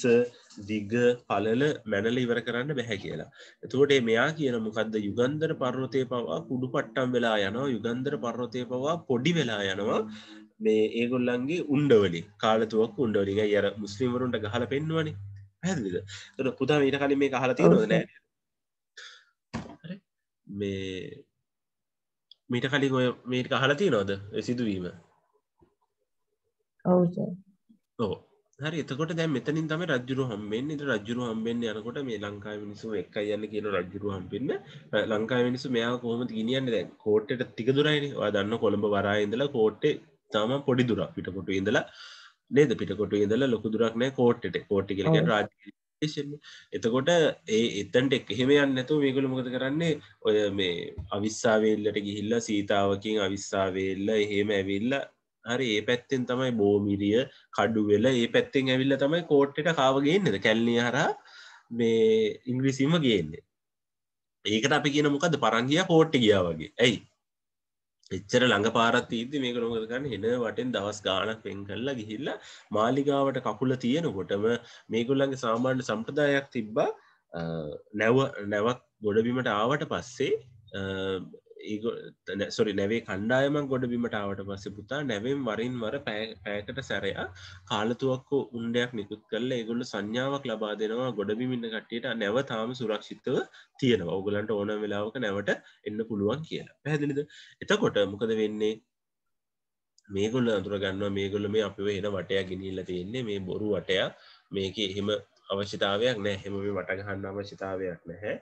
දිග පලල මැනල ඉවර කරන්න බැහැ කියලා. එතුවට මෙයා කියන මොකක්ද යුගන්දර පර්වතය පවා කුඩු පට්ටම් වෙලා යනවා යුගන්දර පර්වතය පවා පොඩි වෙලා යනවා මේ ඒගොල්ලන්ගේ උන්ඩවලි කාලතුවක් උන්ඩවලික යර මුස්ලිම්වරුන්ට ගහල පෙන්වන පැදිද තොට පුතා ඊට කලින් මේ හලති නොදන මේ මීට කලින් ඔය මේට කහලති නොද සිදුවීම ඕ හරි එතකොට දැ මෙතනින් තම රජුරු හම්බෙන් ට රජුරු හම්බෙන් යනකොට මේ ලංකාව මිනිසු එක යන්න කියන රජුරු හම්බෙන්න්න ලංකා මිනිසු මෙයා කොහොම ගිනියන්න දැ කෝට්ට තික දුරයිනි දන්න කොළඹ වරා ඉඳලා කෝට්ටේ තාම පොඩි දුරක් පිටකොට ඉඳලා නේද පිටකොට ඉඳලා ලොකු දුරක් නෑ කෝට්ට කෝට්ටි කලගෙන රාජ එතකොට ඒ එතන්ට එක් එහෙම යන්න නැතු මේකළු මොකද කරන්නේ ඔය මේ අවිස්සාවේල්ලට ගිහිල්ල සීතාවකින් අවිස්සාවේල්ල එහෙම ඇවිල්ල හරි ඒ පැත්තෙන් තමයි බෝමිරිය කඩු වෙලා ඒ පැත්තෙන් ඇවිල්ල තමයි කෝට්ටට කාවගේන්නද කැල්ලිය හර මේ ඉංග්‍රිසිම ගේන්නේ ඒකට අපි කියන මොකද පරංගිය කෝට්ට ගියා වගේ ඇයි එච්චර ළඟ පාරත් තීද්දි මේක නොකද ගන්න හෙන වටෙන් දවස් ගානක් වෙන් කරලා ගිහිල්ලා මාලිගාවට කකුල තියෙනකොටම මේගොල්ලන්ගේ සාමාන්‍ය සම්ප්‍රදායක් තිබ්බා නැව නැවත් ගොඩබිමට ආවට පස්සේ ඒ සොරි නැවේ කණ්ඩායම ගොඩබිමටාවට පස පුතා නැවෙන් වරින් වර පෑකට සැරයා කාලතුවක්ක උන්ඩයක් නිකුත් කරල ඒගොල්ල සංඥාවක් ලබා දෙනවා ගොඩබිමින්න කට්ටියට නැව තාම සුරක්ෂිතව තියෙන ඔගලන්ට ඕන වෙලාවක නැවට එන්න පුළුවන් කියලා පැහැදිලිද එතකොට මොකද වෙන්නේ මේගොල්ල අතුර ගන්නවා මේගොල්ල මේ අපි වෙන වටයක් ගෙනල්ල තියෙන්නේ මේ බොරු වටයා මේක එහෙම අවශ්‍යතාවයක් නෑ හෙම මේ වටගහන්න අවශ්‍යතාවයක් නැහැ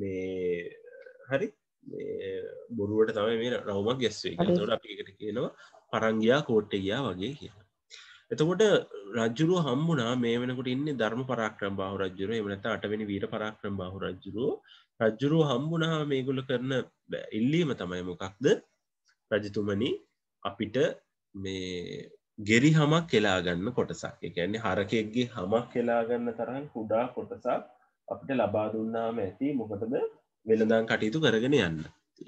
මේ හරි බොරුවට තමයි මේ රවමක් ගැස්වේ තොට අපිකට කියනවා පරංගයා කෝට්ටගයා වගේ කියලා එතකොට රජ්ජුරුව හම්බුනා මේ වෙනකට ඉන්න ධර්ම පරාක්‍රම් බාහ රජ්ජුරුව එමනත අටවෙනි වීට පරාක්‍රම් බාහ රජ්ජුරුව රජ්ජුරුව හම්බුනා මේගුල කරන ඉල්ලීම තමයි මොකක්ද රජතුමනි අපිට මේ ගෙරි හමක් කෙලාගන්න කොටසක් එකන්නේ හරකෙක්ගේ හමක් කෙලාගන්න තරන් කුඩා කොටසක් අපිට ලබා දුන්නාම ඇති මොකටද වෙළඳන් කටයුතු කරගෙන යන්න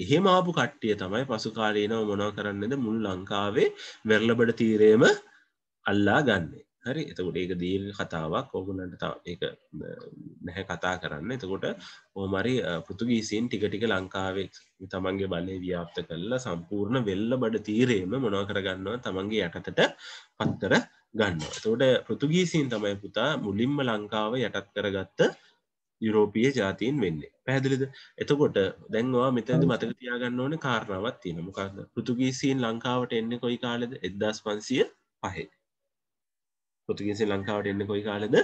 එහෙම ආපු කට්ටිය තමයි පසුකාලීනව මොනව කරන්නද මුළු ලංකාවේ වෙරලබඩ තීරයම අල්ලා ගන්නේ හරි එතකොට ඒක දීර් කතාවක් ඔගුලන්ට එක නැහැ කතා කරන්න එතකොට ඕමරි පෘතුගීසින් ටිකටික ලංකාවේ තමන්ගේ බලය ව්‍යාප්ත කරලා සම්පූර්ණ වෙල්ල බඩ තීරේම මොනව කරගන්නවා තමන්ගේ යටතට පත්තර ගන්න තෝට පෘතුගීසින් තමයි පුතා මුලින්ම ලංකාව යටත් කරගත්ත යුරෝපිය ජාතියෙන් වෙන්නේ පැහදිලිද එතකොට දැන්වා මෙතැද මතක තියාගන්න ඕන කාරණාවත් තියෙන මොකක්ද පෘතුගීසින් ලංකාවට එන්න කොයි කාලද එදදස් පන්සිය පහේ පෘතුගීසි ලංකාවට එන්න කොයි කාලද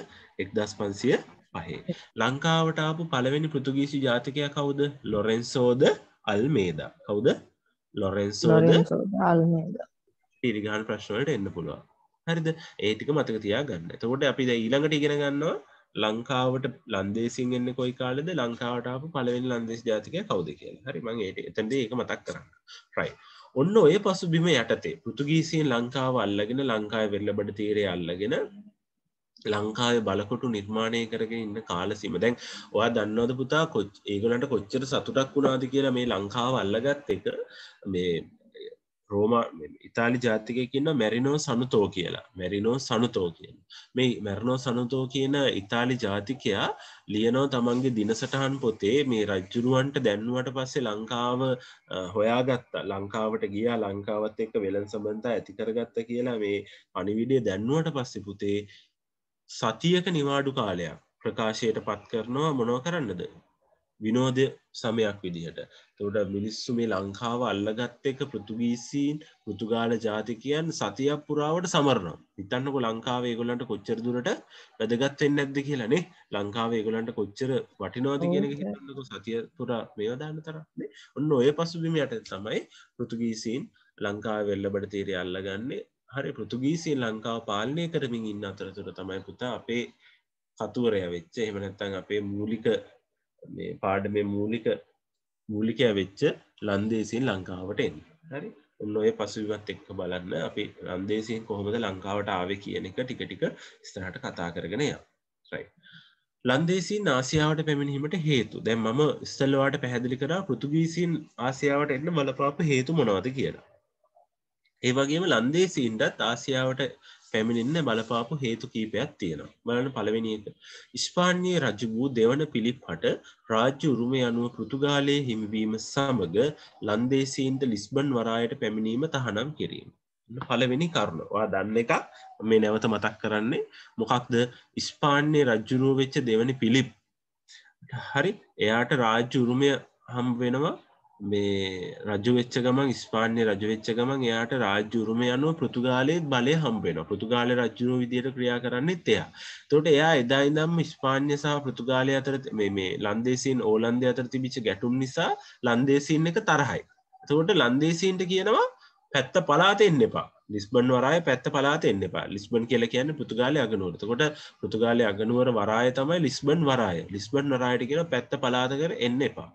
එක්දස් පන්සිය පහේ ලංකාවටාපු පළවෙනි පෘතුගීසි ජාතිකය කවුද ලොරෙන්සෝද අල්මේද කවුද ලොරෙන්සෝද අල්මේද පිරිගහන් ප්‍රශ්නවලට එන්න පුළුවන් හරිද ඒටික මතක තියා ගන්න තකොට අපි ඊළඟට ඉගෙන ගන්නවා ලංකාවට ලන්දේසින් එන්න කොයි කාලද ලංකාවටපු පලවෙනි ලන්දේශ ජාතික කවුද කිය හරිමං ඒට එතැද ඒක මතක් කරන්න රයි ඔන්න ඔය පසු බිම යටතේ පෘතුගීසියෙන් ලංකාව අල්ලගෙන ලංකාය වෙල්ලබට තීරය අල්ලගෙන ලංකාය බලකොටු නිර්මාණය කරගෙන ඉන්න කාල සිම දැන් ඔයා දන්නවද පුතා කොච් ඒගලන්ට කොච්චර සතුටක් වුණාද කියලා මේ ලංකාව අල්ලගත් එක මේ රෝම ඉතාලි ජාතිකයකින්න මැරිනෝ සනුතෝ කියලා මැරිනෝ සනුතෝ කියන මේ මැරණෝ සනුතෝ කියන ඉතාලි ජාතිකයා ලියනෝ තමන්ගේ දිනසටහන් පොතේ මේ රජ්ජුරුවන්ට දැන්නුවට පස්සේ ලංකාව හොයාගත්තා ලංකාවට ගියා ලංකාවත් එක්ක වෙළන් සබඳතා ඇතිකරගත්ත කියලා මේ අනිවිඩිය දැන්නුවට පස්සෙ පුතේ සතියක නිවාඩු කාලයක් ප්‍රකාශයට පත් කරනවා මොනෝ කරන්නද විනෝධ සමයක් විදිහට තොට මිනිස්සු මේ ලංකාව අල්ලගත්ත එක පෘතුගීසින් පෘතුගාල ජාතිකයන් සතියක් පුරාවට සමරණ ඉතන්නක ලංකාවේ ගොලන්ට කොච්චර දුරට වැදගත්වෙන්න ඇද කියලනේ ලංකාවේ ගොලන්ට කොච්චර වටිනෝද කියෙන හිතන්නක සතිය පුරා මේවදාන්න තරන්නේ ඔන්න ඔය පසුබිම යට තමයි පෘතුගීසින් ලංකා වෙල්ලබට තේරය අල්ලගන්නේ හරි පෘතුගීසින් ලංකාව පාලනය කරමින් ඉන්න අතරතුර තමයි පුතා අපේ කතුවරය වෙච්ච එහමනැත්තන් අපේ මූලික මේ පාඩමේ මූලික මූලිකය වෙච්ච ලන්දේසින් ලංකාවට එන්න හරි ඔන්න ඔය පසුවිවත් එක්ක බලන්න අපි ලන්දේසින් කොහොමද ලංකාවට ආවේ කියන එක ටික ටික ස්ථනට කතා කරගෙන ය රයි ලන්දේසින් ආසියාවට පැමිණීමට හේතු දැන් මම ස්තල්ලවාට පැහැදිලි කරා පෘතුගීසින් ආසියාවට එන්න බලපාප හේතු මොනවද කියලා ඒවගේම ලන්දේසින්ටත් ආසියාවට පැමිණෙන්න බලපාපු හේතු කීපයක් තියෙනවා බලන පළවෙනි එක ස්පාන්‍යයේ රජ වූ දෙවන පිළිප්හට රාජ්‍ය උරුමය අනුව පෘතුගාලයේ හිමිවීම සමග ලන්දේසීන්ට ලිස්බන් වරායට පැමිණීම තහනම් කිරීම පළවෙනි කරුණවා දන්න එක මේ නැවත මතක් කරන්නේ මොකක්ද ස්පාන්‍යය රජ්ජුරුව වෙච්ච දෙවනි පිළිප් හරි එයාට රාජ්‍ය උරුමය හම් වෙනවා මේ රජු වෙච්ච ගමන් ස්පාන්‍ය රජ වෙච්ච ගමන් එයාට රාජ්‍යුරුම යනුව පෘතුගාලයේත් බලය හම්බෙන පෘතුගාල රජුරු විදියට ක්‍රියා කරන්නේ එයා තොට එයා එදා ඉදම් ස්පාන්‍ය සහ පෘතුගාලය අතර මේ ලන්දේසින් ඕලන්දය අතර තිබිච ගැටුම් නිසා ලන්දේසින් එක තරහයි තකොට ලන්දේසින්ට කියනවා පැත්ත පලාත එන්න එපා ලිස්බන් වරය පැත්ත පලාත එන්න එපා ලිස්බන් කියල කියන්න පෘතුගාලය අගනුවරත කොට පෘතුගාලය අගනුවර වරාය තමයි ලිස්බන් වරාය ලිස්බන් වරායට කියෙන පැත්ත පලාත කර එන්න එපා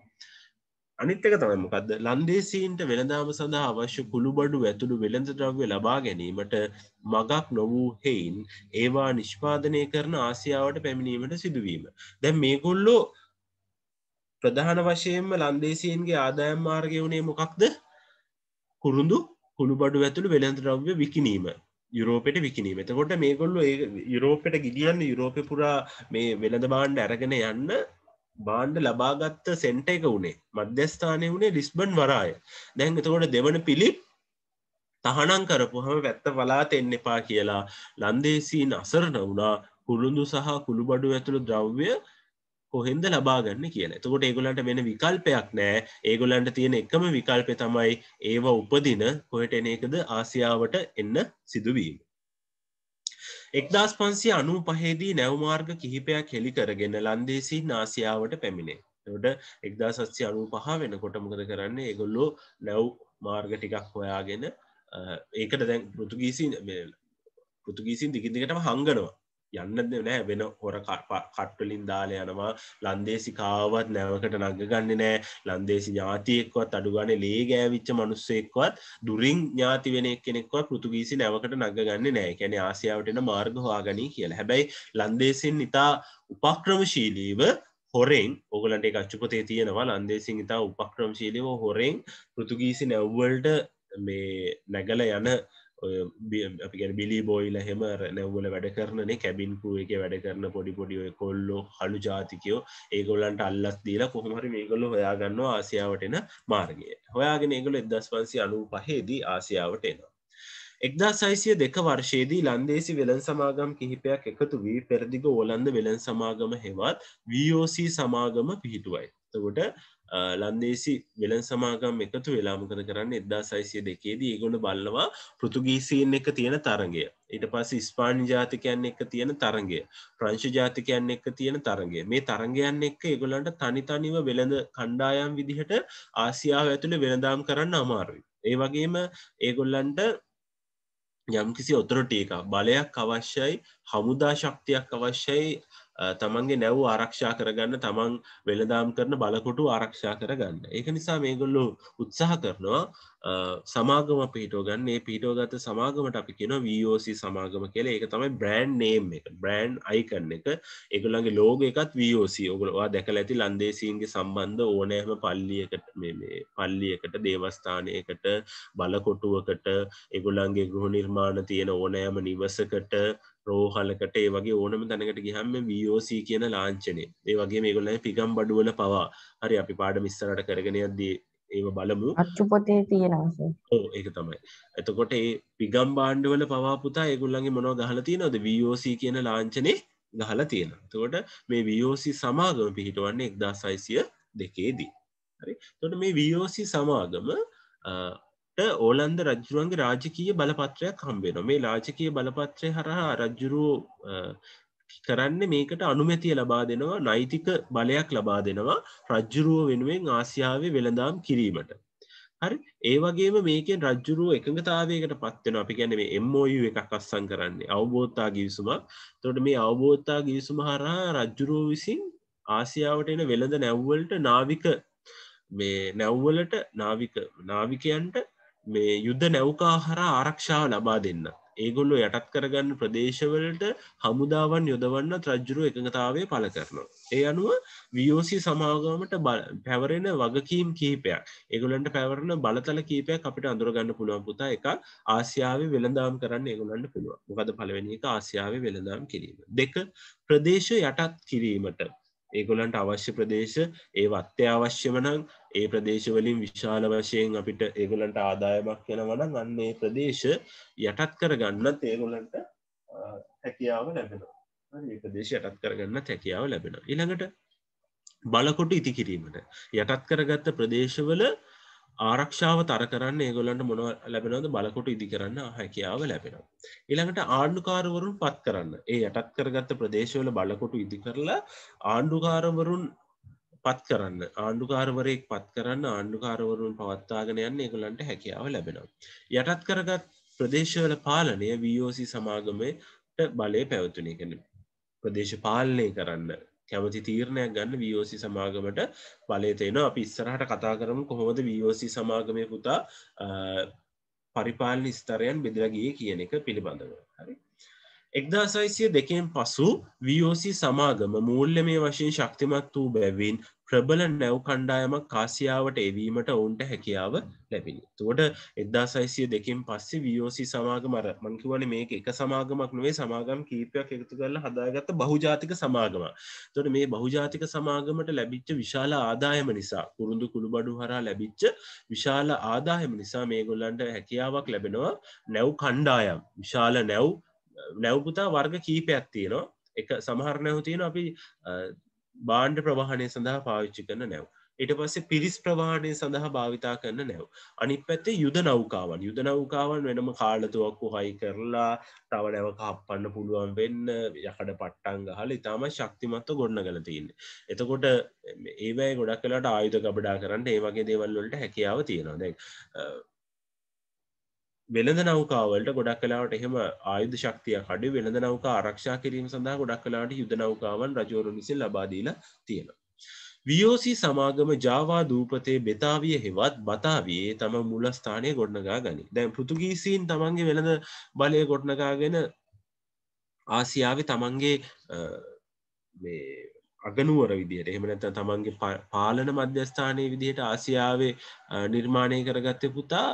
අනිත්තක තමයි මොකක්ද ලන්දේසීන්ට වෙළදාම සඳහා අවශ්‍ය කුළුබඩු ඇතුළු වෙළඳ ද්‍රව්‍ය ලබා ගැනීමට මගක් නොවූ හෙයින් ඒවා නිෂ්පාදනය කරන ආසියාවට පැමිණීමට සිදුවීම. දැන් මේගොල්ලෝ ප්‍රධාන වශයෙන්ම ලන්දේසීන්ගේ ආදායම් මාර්ගය වුණේ මොකක්ද කුරුඳු කුළුබඩු ඇතුළු වෙළඳ ද්‍රව්‍ය විකිනීම යුරෝපෙට විකිනීම එතකොට මේගොල්ලෝ යුරෝපෙට ගිඩියන්න යුරෝපය පුරා මේ වෙළඳ බාණ්ඩ ඇරගෙන යන්න බාණ්ඩ ලබාගත්ත සෙන්ට එක වුණේ මධ්‍යස්ථානය වුණේ ලිස්බන් වරාය දැන් එතකොට දෙවන පිළිප් තහනම් කරපුහම පැත්ත වලාත එන්න එපා කියලා ලන්දේසීන් අසරණ වුණා කුළුඳු සහ කුළුබඩු ඇතුළු ද්‍රව්‍ය කොහෙන්ද ලබාගන්න කියලා එතකොට ඒගොලන්ට වෙන විකල්පයක් නෑ ඒගොලන්ට තියෙන එකම විකල්පය තමයි ඒවා උපදින කොහට එන එකද ආසියාවට එන්න සිදුවීම එක්දස් පන්සේ අනු පහේදී නැවමාර්ග කිහිපයක් හෙළි කරගෙන ලන්දේසි නාසියාවට පැමිණේ. එට එක්දා සත්්‍ය අනු පහ වෙන කොටමකද කරන්න ඒගොල්ලෝ නැව් මාර්ග ටිකක් හොයාගෙන ඒකට දැන් පෘතුගීසි පෘතුගීසින් දිගිදිකටම හංගනවා යන්න නෑ වෙන හොර කට්ටලින් දාල යනවා ලන්දේසි කාවත් නැවකට නගගන්න නෑ ලන්දේසි ඥාතියෙක්වත් අඩුගන ලේ ගෑවිච්ච මනුස්සෙක්වත් දුරින් ඥාති වෙන කෙනෙක්වත් පෘතුගීසි නැවකට නගගන්න නෑ කැන ආසියාවටන මාර්ග හවාගනී කියලා හැබැයි ලන්දේසින් ඉතා උපක්‍රමශීලීව හොරෙන් ඔගලන්ට අච්චුපතේ තියෙනවා ලන්දේසින් ඉතා උපක්‍රමශීලීව හොරෙන් පෘතුගීසි නැව්වල්ට මේ නැගල යන අපිගැන බිලි බොයිල හෙම නැවල වැඩ කරනන කැබින්කු එක වැඩ කරන පොඩිපොඩිය කොල්ලො හලු ජාතිකයෝ ඒගොල්ලන්ට අල්ලස් දීලා කොහොමරි මේගොල්ලො හොයාගන්න ආසියාවටෙන මාර්ගය හොයාගෙන ඒගොල එදස් වන්සි අනු පහේදී ආසියාවට එනවා එක්දා සයිසිය දෙක වර්ෂයේදී ලන්දේසි වෙළන් සමාගම් කිහිපයක් එකතු වී පෙරදිග ඕලන්ද වෙළන් සමාගම හෙවත් වෝC සමාගම පිහිටුවයි තකොට ලන්දේසි වෙලන් සමාගම් එකතු වෙලා මොකද කරන්න එදදා සයිසිය දෙකේදී ඒගොඩ බලවා පෘතුගීසින් එක තියෙන තරගය ඊට පස්ස ස්පානි ජාතිකයන් එක තියෙන තරගය ප්‍රංශ ජාතිකයන් එක තියෙන තරගය මේ තරගයන් එක්ක ඒගොලන්ට තනිතනිව වෙළඳ කණ්ඩායම් විදිහට ආසියාව ඇතුළ වෙනදාම් කරන්න අමාරුයි ඒ වගේම ඒගොල්ලන්ට යම්කිසි ඔතොරට එක බලයක් අවශ්‍යයි හමුදා ශක්තියක් අවශ්‍යයි තමන්ගේ නැව් ආරක්ෂා කරගන්න තමන් වෙළදාම් කරන බලකොටු ආරක්ෂා කරගන්න. ඒක නිසා මේගොල්ලු උත්සාහ කරනවා සමාගම පිටෝ ගන්න ඒ පිටෝගත සමාගමට අපි කියන වෝC සමාගම කියල ඒක තමයි බ්‍රන්් නේම් එක බ්‍රන්් අයිකන්න එක එකළන්ගේ ලෝග එකත් වෝC ඔගලවා දැකල ඇති ලන්දේසින්ගේ සම්බන්ධ ඕනෑම පල්ලියකට පල්ලියකට දේවස්ථානයකට බලකොටුවකට එගොලන්ගේ ගෘහ නිර්මාණ තියෙන ඕනෑම නිවසකට රෝහලකට ඒ වගේ ඕනම තැනකට ගිහම වෝC කියන ලාංචනේ ඒ වගේ මේගොල්ල පිගම් බඩුවල පවා හරි අපි පාඩ මිස්සරට කරගෙන යද්දී ඒ බලමු අච්චුපොතේ තියෙනවා ඕ ඒක තමයි එතකොට ඒ පිගම් බාණ්ඩවල පවාපුතා ඒගොල්ලන්ගේ මොනව ගහල තියෙනවද වෝC කියන ලාංචනේ ගහල තියෙන තකොට මේ වෝC සමාගම පිහිටවන්නේ එක්දා සයිසිය දෙකේදී හරි තොට මේ වෝC සමාගම ඕලන්ද රජ්ජුරුවන්ගේ රාජකීය බලපත්‍රයක් හම්බේෙන මේ රාජකය බලපත්‍රය හරහා රජ්ජුරුව කරන්න මේකට අනුමැතිය ලබා දෙනවා නෛතික බලයක් ලබා දෙනවා රජ්ජුරුව වෙනුවෙන් ආසියාවේ වෙළඳාම් කිරීමට. හරි ඒවගේම මේකෙන් රජ්ජුරුව එකඟතාවයකට පත්වෙන අපි ගැන මේ එම්මෝයු එකක් අස්සං කරන්නේ අවබෝත්තා ගිවිසුමක් තොට මේ අවබෝත්තා ගිවිසුම හරහා රජ්ජුරුව විසින් ආසියාවට එන වෙළඳ නැව්වලට නාවික මේ නැව්වලට නාවික නාවිකයන්ට මේ යුද්ධ නැවකා හර ආරක්ෂාව ලබා දෙන්න ඒගොල්ලො යටත් කරගන්න ප්‍රදේශවලට හමුදාවන් යොදවන්න රජ්ජුරු එකඟතාවය පළ කරනවා. ඒ අනුව වියෝසි සමාගමට පැවරෙන වගකීම් කීපයක් ඒගොලන්ට පැවරණ බලතල කීපයක් අපිට අඳුරගන්න පුළුවන් පුතා එක ආසියාව වෙළඳම් කරන්න ඒගොලන්ට පුළුව මොකද පලවෙනි එක ආසියාව වෙළඳම් කිරීම. දෙක ප්‍රදේශ යටත් කිරීමට ඒගොලන්ට අවශ්‍ය ප්‍රදේශ ඒ අත්‍ය අවශ්‍යමනං ඒ ප්‍රදේශවලින් විශාල වශයෙන් අපිට ඒගොලන්ට ආදායමක් වෙනවන අන්නේ ප්‍රදේශ යටත් කරගන්න තේගොලන්ට හැකියාව ලැබෙනවා ඒ ප්‍රදේශ යටත් කරගන්න හැකියාව ලැබෙන ඉළඟට බලකොට ඉති කිරීමට යටත් කරගත්ත ප්‍රදේශවල ආරක්ෂාව තර කරන්න ඒගොලන්ට මොන ලැබෙනවද බලකොට ඉදි කරන්න හැකියාව ලැබෙනවා. ඉළඟට ආණ්ඩුකාරවරුන් පත් කරන්න ඒ යටත් කරගත්ත ප්‍රදේශවල බලකොටු ඉදි කරලා ආණ්ඩුකාරවරුන් පත් කරන්න ආණ්ඩුකාරවරයෙක් පත් කරන්න ආණ්ඩුකාරවරුන් පවත්තාගෙන යන්න ඒගොලන්ට හැකියාව ලැබෙනවා. යටත් කරගත් ප්‍රදේශවල පාලනය වෝසි සමාගමට බලය පැවතුනය කන ප්‍රදේශ පාලනය කරන්න කැමති තීරණයක් ගන්න වෝසි සමාගමට බලයතයන අපි ඉස්සරහට කතා කරම කොහොමද වෝසි සමාගමය පුතා පරිපාලන ස්තරයන් බෙදලගිය කියන එක පිළිබඳව හරි එක්දා සයිසිය දෙකෙන් පසු වෝසි සමාගම මූල්ල මේ වශයෙන් ශක්තිමත් වූ බැවින් ප්‍රබල නැව් කණ්ඩායමක් කාසියාවට එවීමට ඔවුන්ට හැකියාව ලැබිනි. තුවට එදදා සයිසිය දෙකින් පස්සේ වෝසි සමාගමර මංකිවන මේක එක සමාගමක් නොවේ සමාගම් කීපයක් එකතු කරලා හදාගත්ත බහුජාතික සමාගම. තොට මේ බහුජාතික සමාගමට ලැබිච්ච විශාල ආදායම නිසා කුරුදු කුළුබඩු හරා ලැබිච්ච විශාල ආදායම නිසා මේ ගොල්ලන්ට හැකියාවක් ලැබෙනවා නැව් කණ්ඩායම් විශාල නැව් නැව්පුතා වර්ග කීපයක් තියෙනවා එක සමහර නැහු තියෙන අපි බාණ්ඩ ප්‍රවාහණය සඳහා පාවිච්චි කරන නැව් ඊට පස්සේ පිරිස් ප්‍රවාහණය සඳහා භාවිතා කරන නැව් අනිත් පැත්තේ යුද නෞකාවන් යුද නෞකාවන් වෙනම කාලතුවක්කු හයි කරලා තව නැව කප්පන්න පුළුවන් වෙන්න යකඩ පට්ටන් ගහල ඉතාම ශක්තිමත්ව ගොඩන ගල තියන්න එතකොට ඒවයි ගොඩක් කලට ආයුධ ගබඩා කරන්න ඒ වගේ දේවල්වලට හැකියාව තියෙනවා දැ වෙළඳ නෞකාවලට ගොඩක් කලාවට එහෙම ආයුධ ශක්තිය කඩු වෙළඳ නෞකා ආරක්ෂා කිරීම සඳහා ගොඩක් කලාට යුද නෞකාවන් රජවරු විසින් ලබාදීලා තියෙන. VOC සමාගම ජාවා දූපතේ බෙතාවිය හෙවත් බතාවයේ තම මුලස්ථානය ගොඩනගා ගනි දැන් පෘතුගීසින් තමන්ගේ වෙළඳ බලය ගොඩනගාගෙන ආසියාව තමන්ගේ අගනුවර විදියට එහමනත තමන්ගේ පාලන මධ්‍යස්ථානය විදිහට ආසියාවේ නිර්මාණය කරගත්ත පුතා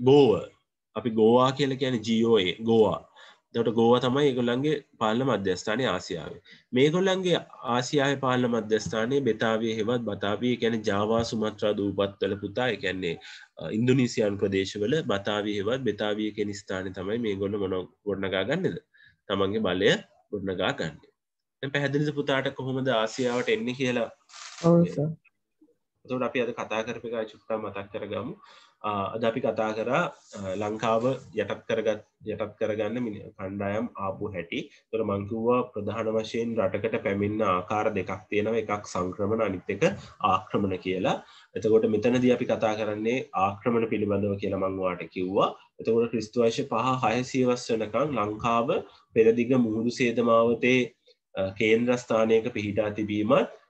ගෝව අපි ගෝවා කියල කියන ජෝයේ ගෝවා දට ගෝවා තමයි ඒගොල්ලන්ගේ පාල මධ්‍යස්ථානය ආසියාව මේගොල්ලන්ගේ ආසියාය පාල මධ්‍යස්ථානය බෙතාවේ හෙවත් බතාවී ගැන ජාවා සුමත්‍රා දූපත්වල පුතා එකන්නේ ඉන්දුනීසියන් ප්‍රදේශවල බතාවී හෙවත් බෙතාවිය කෙන ස්ථානය තමයි මේ ගොල්ල මොන ගොඩනගා ගන්නද තමන්ගේ බලය ගොඩනගා ගන්න පැහැදිලි පුතාට කොහොමද ආසියාවට එන්නේ කියලා තොට අපි අද කතා කරපිකා චුට්ටා මතක් කරගමු අද අපි කතා කරා ලංකාව යටත් කරගත් යටත් කරගන්න මිනි කණ්ඩායම් ආපු හැටි තොර මංකිව්වා ප්‍රධාන වශයෙන් රටකට පැමින්න ආකාර දෙකක් තියෙනව එකක් සංක්‍රමණ අනිත් එක ආක්‍රමණ කියලා එතකොට මෙතනදී අපි කතා කරන්නේ ආක්‍රමණ පිළිබඳව කියලා මංවාට කිව්වා එතකොට ක්‍රිස්තුවර්ශ පහ හයසීවස් වනකං ලංකාව පෙරදිග මුහුදු සේදමාවතේ කේන්ද්‍රස්ථානයක පිහිටා තිබීමත්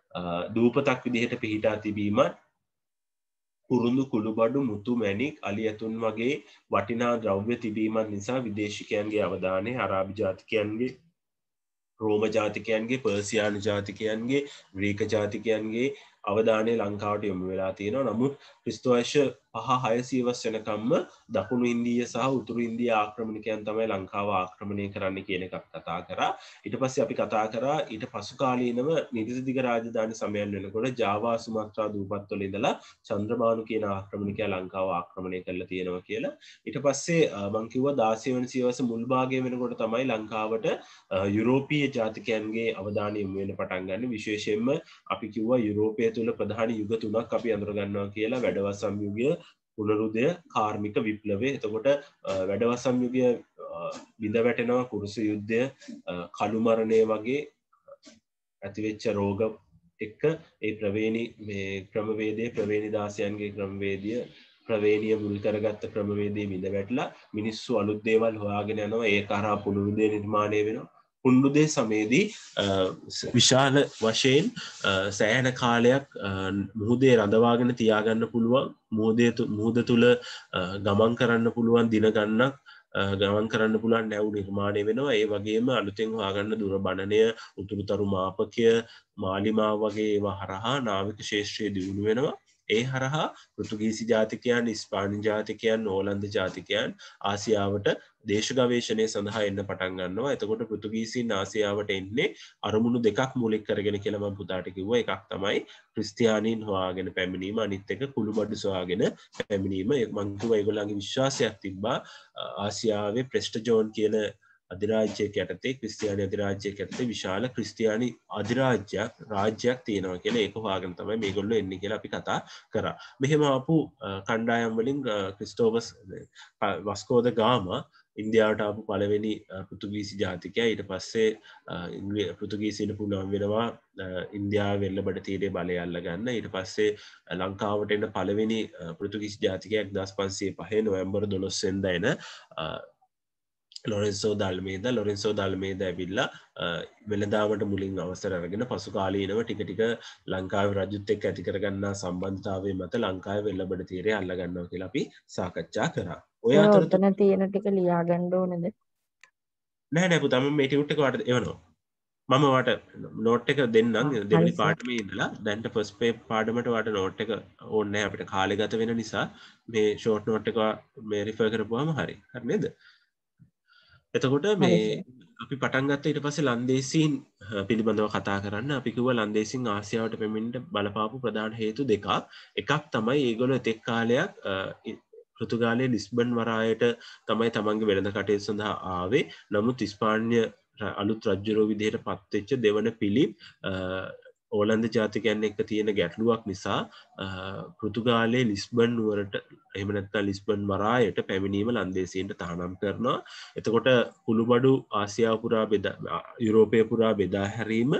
දූපතක් විදිහට පිහිටා තිබීමත් පුරුදු කුළුබඩු මුතු මැණික් අලි ඇතුන් වගේ වටිනා ද්‍රව්‍ය තිබීමත් නිසා විදේශිකයන්ගේ අවධානය අරාබි ජාතිකයන්ගේ රෝම ජාතිකයන්ගේ පර්සියානු ජාතිකයන්ගේ ග්‍රීක ජාතිකයන්ගේ අවධානය ලංකාවට යොමු වෙලා තියෙනවා නමුත් ක්‍රිස්තුවර්ශ පහ හයසීවස් වෙනකම්ම දකුණු ඉන්දිය සහ උතුරු ඉන්දිය ආක්‍රමණිකයන් තමයි ලංකාව ආක්‍රමණය කරන්න කියන එකක් කතා කරා ඊට පස්සේ අපි කතා කරා ඊට පසුකාලීනව නිරිසිදිග රාජධානි සමයන් වෙනකොට ජාවා සුමත්‍රා දූපත්වල ඉඳලා චන්ද්‍රමානු කියන ආක්‍රමණිකයා ලංකාව ආක්‍රමණය කරලා තියෙනවා කියලා ඊට පස්සේ මං කිව්වා 16 වෙනි සියවස මුල් භාගය වෙනකොට තමයි ලංකාවට යුරෝපීය ජාතිකයන්ගේ අවධානය යොමු වෙන පටන් ගන්න විශේෂයෙන්ම අපි කිව්වා යුරෝපයේ තුළ ප්‍රධාන යුග තුනක් අපි අඳරගන්නවා කියලා වැඩවසම් යුගය පුනරුදය කාර්මික විප්ලවේ එතකොට වැඩවසම් යුගය බිඳ වැටෙනවා කුරුස යුද්ධය කළුමරණය වගේ ඇතිවෙච්ච රෝග එක්ක ඒ ප්‍රවේණි මේ ක්‍රමවේදය ප්‍රවේණි දාසයන්ගේ ක්‍රමවේදය ප්‍රවේණිය මුල් කරගත්ත ක්‍රමවේදේ බිඳ වැටලා මිනිස්සු අලුත් දේවල් හොයාගෙන යනවා ඒ කරා පුනරුදය නිර්මාණය වෙනවා හුන්ඩුදේ සමයේදී විශාල වශයෙන් සෑන කාලයක් මුහුදේ රඳවාගෙන තියාගන්න පුළුවන් මුහදේ මුහද තුළ ගමන් කරන්න පුළුවන් දිනගන්නක් ගමන් කරන්න පුළන් නැව් නිර්මාණය වෙනවා ඒ වගේම අලුතෙන් හාගන්න දුර බණනය උතුරුතරු මාපකය මාලිමා වගේ ඒවා හරහා නාවික ශේෂත්‍රය දියුණු වෙනවා ඒ හරහා පෘතුගීසි ජාතිකයන් ස්පානි ජාතිකයන් නෝලන්ද ජාතිකයන් ආසියාවට දේශගවේශනය සඳහා එන්න පටන්ගන්නවා එතකොට පෘතුගීසින් ආසියාවට එන්නේ අරමුණු දෙකක් මුලෙක් කරගෙන කෙළම පුතාටිකිව එකක් තමයි ක්‍රස්තියානීන් හවාගෙන පැමිණීම අනිත් එක කුළු බඩු සොයාගෙන පැමිණීම මංකුව ඒගොලගේ විශ්වාසයක් තිබ්බා ආසියාවේ ප්‍රෙස්ට ජෝන් කියන අධිරාජ්‍යයක් යටතේ ක්‍රිස්තියානි අධිරාජ්‍යයක් ඇත්තේ විශාල ක්‍රිස්තියානි අධිරාජ්‍යයක් රාජ්‍යයක් තියෙනවා කියලා ඒක හොයාගෙන තමයි මේගොල්ලෝ එන්නේ කියලා අපි කතා කරා. මෙහෙම ආපු කණ්ඩායම් වලින් ක්‍රිස්ටෝබස් වස්කෝද ගාම ඉන්දියාවට ආපු පළවෙනි පෘතුගීසි ජාතිකය ඊට පස්සේ පෘතුගීසිට පුළුවන් වෙනවා ඉන්දයා වෙල්ල බට තීරේ බලය අල්ල ගන්න ඊට පස්සේ ලංකාවට එන්න පළවෙනි පෘතුගීසි ජාතිකයක් දස් පන්සේ පහේ නොවැම්බර දොළොස්සෙන්ද එන ලොරෙන්සෝ දල්මේද ලොරෙන්සෝ දල්මේද ඇවිල්ලා වෙළදාමට මුලින් අවසර අරගෙන පසු කාලීනව ටික ටික ලංකාව රජුත් එක් ඇතිකරගන්න සම්බන්ධාවේ මත ලංකාය වෙල්ලබට තීරය අල්ලගන්නවා කියලපි සාකච්ඡා කරා ඔය අතන තියෙන ටික ලියාගණ්ඩෝනද නෑ නැපු තම මේටිවුට්ට වාට එවනවා මම වට නෝට් එක දෙන්නම් දෙවැනි පාටම ඉඳලා දැන්ට පස් පේ පාඩමට වට නෝට් එක ඕන්න අපිට කාලෙගත වෙන නිසා මේ ෂෝට් නෝට් එක මේ රිෆර් කරපුවාම හරි හරනේද එතකොට මේ අපි පටන්ගත්ත ඉට පසේ ලන්දේසින් පිළිබඳව කතා කරන්න අපිකුව ලන්දේසින් ආසියාවට පෙමින්ට බලපාපු ප්‍රධාන හේතු දෙකක් එකක් තමයි ඒගොල තෙක් කාලයක් පෘතුගාලය ලිස්බන් වරායට තමයි තමන්ගේ වෙළඳ කටය සඳහා ආවේ නමුත් ඉස්පාන්්‍ය අලුත් රජ්ජරෝ විදිහයට පත්වෙච්ච දෙවන පිළිප් ඕලන්ද ජාතිකයන්න එක තියෙන ගැටලුවක් නිසා පෘතුගාලේ ලිස්බන් නුවරට එමනත්තා ලිස්බන් වරායට පැමිණීම ලන්දේසින්ට තහනම් කරනවා එතකොට කුළුබඩු ආසියාපුරා බෙද යුරෝපය පුරා බෙදා හැරීම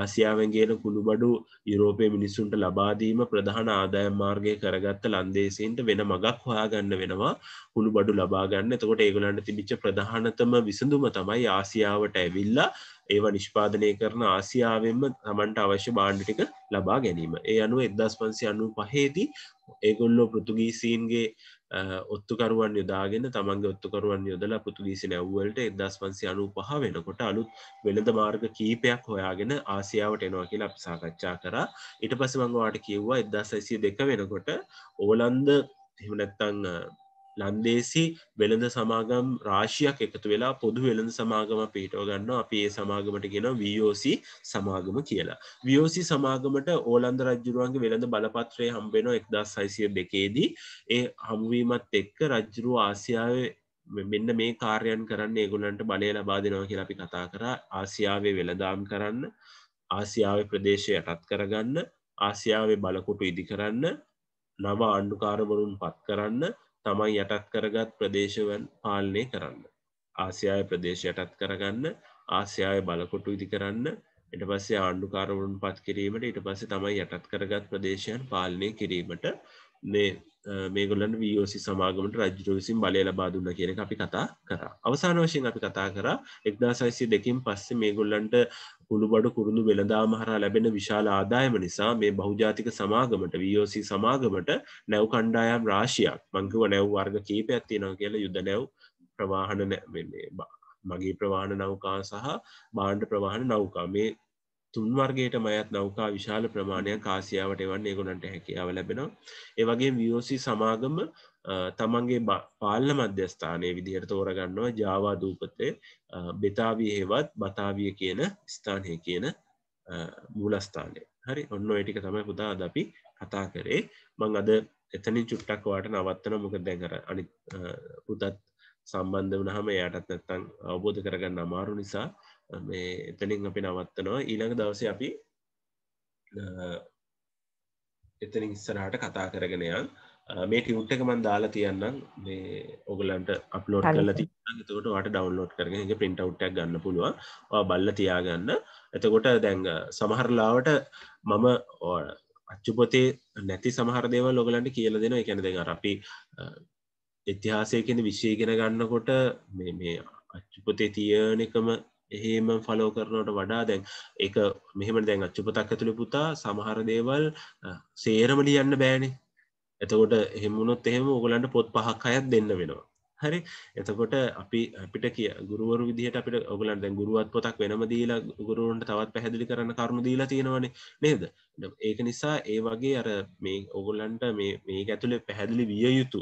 ආසියාවන්ගේන කුළුබඩු යුරෝපය මිනිස්සුන්ට ලබාදීම ප්‍රධාන ආදායම් මාර්ගය කරගත්ත ලන්දේසින්ට වෙන මගක් හොයාගන්න වෙනවා කුළුබඩු ලබාගන්න එතකොට ඒගලන්ට තිබිච්ච ප්‍රධානතම විසඳුම තමයි ආසියාවට ඇවිල්ලා ඒවා නිෂ්පාදනය කරන ආසියාවෙන්ම තමන්ට අවශ්‍ය බාණ්ඩ ටික ලබා ගැනීම. ඒ අනුව එදස් පන්සි අනු පහේදී ඒගොල්ලෝ පෘතුගීසීන්ගේ ඔත්තුකරුවන් යොදාගෙන තමන්ගේ ඔත්තුකරුවන් යොදලා පෘතුගීසි නැව්වලට එදස් පන්සි අනු පහ වෙනකොට අලුත් වෙළඳ මාර්ග කීපයක් හොයාගෙන ආසියාවට එනවා කියලා අප සාකච්ඡා කරා. ඊට පස්සේ මම ඔයාලට කිව්වා 1902 වෙනකොට ඕලන්ද එහෙම නැත්නම් ලන්දේසි වෙළඳ සමාගම් රාශියක් එකතු වෙලා පොදු වෙළඳ සමාගම පිටව ගන්න අපි ඒ සමාගමට ගෙන වෝC සමාගම කියලා. වෝC සමාගමට ඕලන්ද රජ්ජුරුවන්ගේ වෙළඳ බලපත්‍රය හම්බෙන එක්දස් සයිසිය දෙකේදී ඒ හමුවීමත් එක්ක රජ්ජුරුව ආසියාව මෙන්න මේ කාර්යන් කරන්න ඒගුලන්ට බලය ලබා දෙනවා කියලා අපි කතා කර ආසියාවේ වෙළදාම් කරන්න ආසියාව ප්‍රදේශය යටත් කරගන්න ආසියාවේ බලකොටු ඉදි කරන්න නව අණ්ඩුකාරවරුන් පත් කරන්න තමන් යටත් කරගත් ප්‍රදේශවන් පාලනය කරන්න. ආසියාය ප්‍රදේශ යටත් කරගන්න ආසියාය බලකොටු ඉති කරන්න එට පස්සේ ආණ්ඩුකාරවරුන් පත් කිරීමට ඉට පස්සේ තමයි යටත් කරගත් ප්‍රදේශයන් පාලනය කිරීමට මේ මේගොලන් වෝසි සමාගමට රජර විසින් බලය ලබා දුන්න කියන අපි කතා කර අවසාන වශයෙන් අපි කතා කර එක්දා සයිසි දෙකින් පස්සේ මේගොල්ලන්ට උළුබඩු කුරුඳු වෙළදාම හරා ලැබෙන විශාල ආදායම නිසා මේ බහුජාතික සමාගමට වෝC සමාගමට නැව් කණ්ඩායම් රාශියයක් මංකව නැව් වර්ග කීපයක් තියෙනවා කියලා යුද නැව් ප්‍රවාහන මගේ ප්‍රවාණ නෞකා සහ බාණ්ඩ ප්‍රවාහන නෞකා මේ තුන්වර්ගේට මයත් නෞකා විශාල ප්‍රමාණයක් කාසියාවට එවන්න ඒගොනන්ට හැකියාව ලැබෙනවා ඒවගේ වෝC සමාගම තමන්ගේ පාල්ල මධ්‍යස්ථානය විදිහයට තෝරගන්නවා ජාවා දූපතේ බෙතාවිය හෙවත් බතාවිය කියන ස්ථානය කියන මූලස්ථානය හරි ඔන්න එටික තමයි පුතා අද අපි කතා කරේ මං අද එතනින් චුට්ටක් වාට නවත්තන මොක දැකර අනි පුතත් සම්බන්ධ වනහම එයටත් නැත්තං අවබෝධ කරගන්න අමාරු නිසා මේ එතනින් අපි නවත්තනවා ඊළඟ දවස අපි එතනින් ඉස්සරහට කතා කරගෙනයන් මේ ටියුට් එක මන් දාලා තියන්නම් මේ ඔගලන්ට අප්ලෝඩ් කරලා තියන්න එතකොට ඔයාලට ඩවුන්ලෝඩ් කරගෙන ඒක print out එකක් ගන්න පුළුවන්. ඔයා බලලා තියාගන්න. එතකොට දැන් සමහර ලාවට මම අච්චුපොතේ නැති සමහර දේවල් ඔයගලන්ට කියලා දෙනවා. ඒ කියන්නේ දැන් අර අපි ඉතිහාසය කියන විෂය ඉගෙන ගන්නකොට මේ මේ අච්චුපොතේ තියෙන එකම එහෙම ෆලෝ කරනවට වඩා දැන් ඒක මෙහෙම දැන් අච්චුපතක් ඇතුළේ පුතා සමහර දේවල් සේරම ලියන්න බෑනේ. එතකොට එහෙමුණොත් එහෙම ඔගලන්ට පොත් පහක් අයත් දෙන්න වෙනවා හරි එතකොට අපි අපිට කිය ගුරුවර විදිහට අපිට ඔගලන්ට ගුරුවත් පොතක් වෙනම දීලා ගුරුවන්ට තවත් පැහැදිලි කරන්න කරුණු දීලා තියෙනවනේ නේද ඒක නිසා ඒ වගේ අර මේ ඔගොල්ලන්ට මේ මේ ඇතුළේ පැහැදිලි විය යුතු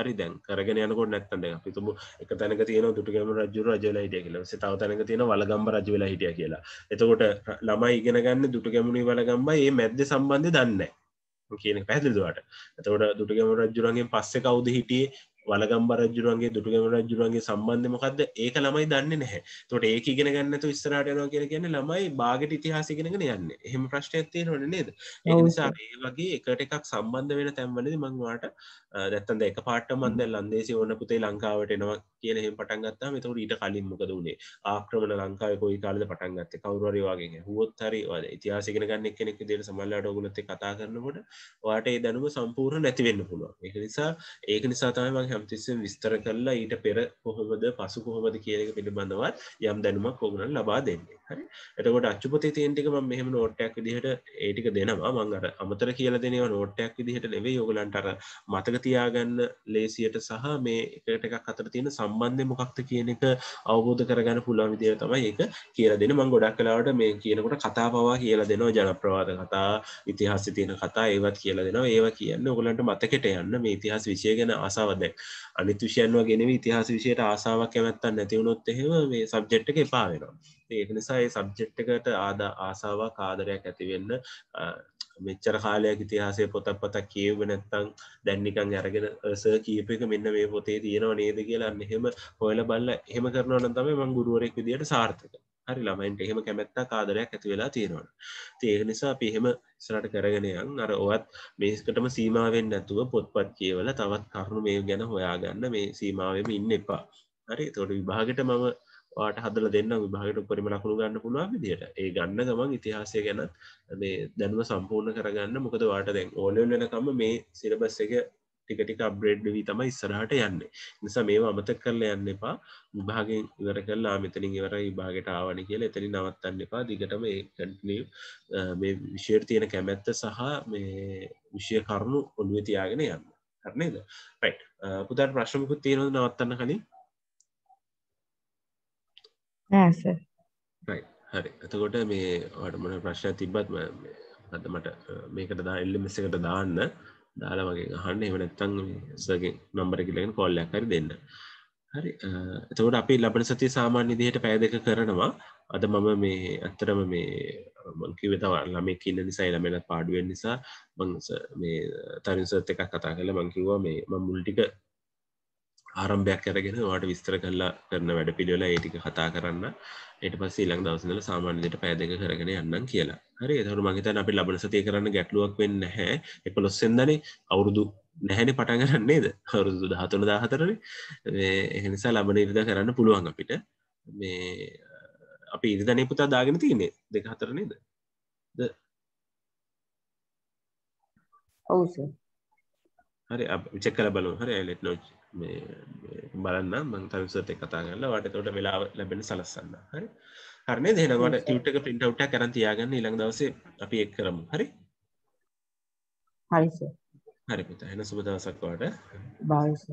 හරි දැන් කරගෙන යනකොට නැත්තන්ට අපි තුම එක තැනක තියෙන දුටුගම රජු රජලා හිටිය කියලා තව තැනක තියෙන වලගම්බ රජවෙලා හිටිය කියලා එතකොට ළමයි ඉගෙන ගන්න දුටුගැමුණේ වලගම්බයි මේ මැද්ද සම්බන්ධය දන්නේ කියන පැදිලිදවට ඇතවට දුටගම රජුරන්ගේ පස්සෙ කවුද හිටියේ වලගම්බ රජරුවන්ගේ දුටුගම රජරුවන්ගේ සම්බන්ධ මොකක්ද ඒක ළමයි දන්න නැහැ තොට ඒක ඉගෙන ගන්නතු ස්රටයනවා කිය කියන්න ළමයි බාගට ඉතිහාසිගෙනගෙන යන්න එහෙම ප්‍රශ්ටයත්තය නොන නේද නිසා ඒ වගේ එකට එකක් සම්බන්ධ වෙන තැම්වලදි මංවාට දැත්තන් දෙක පාට මන්ද ලන්දේසි ඕන පුතේ ලංකාවට නවා කියන එහෙම පටන්ගත්තා මෙතවට ඊට කලින් මොකද වුණේ ආක්‍රමණ ලංකාව කොයි කාලද පටන්ගත්ත කවරරි වගේ හුවත් හරි වද ඉතිහාසිගෙන ගන්න කෙනෙක් දේට සමල්ලාට ගුලත කතා කරනකොට වාට ඒ දැනුම සම්පූර්ණ නැතිවෙන්න පුළුව එක නිසා ඒක නිසාතමයි මංහ යම්තිස්සම් විස්තර කරලා ඊට පෙර කොහොමද පසු කොහොමද කියලක පිළිබඳවත් යම් දැනුමක් ඕගුණන් ලබා දෙන්නේ හරි එතකොට අච්චුපතේ තියෙන්ටික ම මෙහම නෝට්ටයක් දිහට ඒටික දෙනවා මංගර අමතර කියල දෙනවා නෝට්ටයක් දිහට නෙවේ යෝගලන්ටර මතක තියාගන්න ලේසියට සහ මේ එකටක් අතර තියෙන සම්බන්ධය මොකක්ත කියන එක අවබෝධ කරගන්න පුළා විදිර තමයි එක කියල දෙන මං ගොඩක් කලාවට මේ කියනකොට කතා පවා කියලා දෙනවා ජනප්‍රවාද කතා ඉතිහාස තියෙන කතා ඒවත් කියලා දෙනවා ඒව කියන්න ඔගලන්ට මතකට යන්න මේ ඉතිහාස විශය ගැන අසාවදැක් අනිතුෂයන්ව ගෙනව ඉතිහාස විෂයට ආසාාවක් කැමැත්තන් නැතිවුණොත් එහෙම මේ සබ්ජෙට් එක එපා වෙනවා ඒක නිසා ඒ සබ්ජෙට්කට ආද ආසාාවක් ආදරයක් ඇතිවෙන්න මෙච්චර කාලයක් ඉතිහාසේ පොතක් පතක් කියව නැත්තං දැන්නිකං අරගෙන ස කීප එක මෙන්න මේ පොතේ තියෙනවා නේද කියලා එහෙම හොයල බල්ල එහෙම කරනවන තම මං ගුරුවරෙක් විදිට සාර්ථක හරි ළමයින්ට එහෙම කැමැත්තා කාදරයක් ඇති වෙලා තියෙනවන ඒක නිසා පිහෙම ස්රට කරගෙනයන් අර ඔවත් මේස්කටම සීමාවෙන් නැතුව පොත්පත් කියවල තවත් කරුණු මේ ගැන හොයාගන්න මේ සීමාවම ඉන්න එපා හරි තොට විභාගට මම ට හදල දෙන්න විභාගට පරිම ලකුණු ගන්න පුළුවන් විදියට ඒ ගන්න ගමන් ඉතිහාසය ගැනත් මේ දැනුව සම්පූර්ණ කරගන්න මොකද වාට දැන් ඕලෙන් වෙනකම මේ සිලබස් එක ටිකටික අප්බ්‍රේඩ් වී තමයි ඉස්සරහට යන්න නිසා මේ අමත කරල යන්න එපා විභාගෙන් ඉවර කරලා මෙතනින් ඉවර විභාගට ආවන කියල එතනි නවත්තන්න එපා දිගටම ඒකටනව මේ විශයට තියෙන කැමැත්ත සහ මේ විෂය කරුණු ඔළුව තියාගෙන යන්න කරනේද පයිට් පුදන් ප්‍රශ්මකුත් තියෙනද නවත්තන්න කලින් හරි එතකොට මේ වටමන ප්‍රශ්න තිබ්බත් අදමට මේකට දා එල්ලි මෙසකට දාන්න දාලා වගේ අහන්න එම නැත්තං සගේ නම්බර කිලගෙන කොල්ලයක් හරි දෙන්න හරි එතවට අපි ලබන සති සාමාන්‍ය දිහයට පෑදක කරනවා අද මම මේ ඇත්තරම මේ මංකිවතව ළමෙක් ඉන්න නිසා ළමෙනත් පාඩුවෙන් නිසා මං මේ තරිසත් එකක් කතා කළ මංකිවා මේ මං මුල්ටික ආරම්භයක් ඇරගෙන වාට විස්තර කල්ලා කරන වැඩ පිළිවෙල ඒටික කතා කරන්න එට පස් ඊලක් දවසනල සාමාන්‍යයට පෑදක කරගෙන යන්නම් කියලා හරි තර මගේතන් අපි ලබන සතිය කරන්න ගැටලුවක් වෙන්න හැ එකොලොස්සෙන්දනේ අවුරුදු නැහැන පටන් කරන්නේද අවුරුදු දහතුන දාහතරන එහනිසා ලබන ඉරිද කරන්න පුළුවන් අපිට මේ අපි ඉරිධනය පුතා දාගෙන තියන්නේ දෙක හතර නේද ද ඔවු හරි චෙක්කල බලු හරි ඇලෙට් නෝච් මේ බලන්න මංතවිසට කතාගන්න වටතොට වෙලා ලැබෙන සලස්සන්න හරි හරණය දෙනවට ට එක පින්ට ට් කරතියාගන්න ඉළඟ දවස අපි එක් කරමු හරි හරිස හරි පිත එන සුබදවසක්වාට භාවිස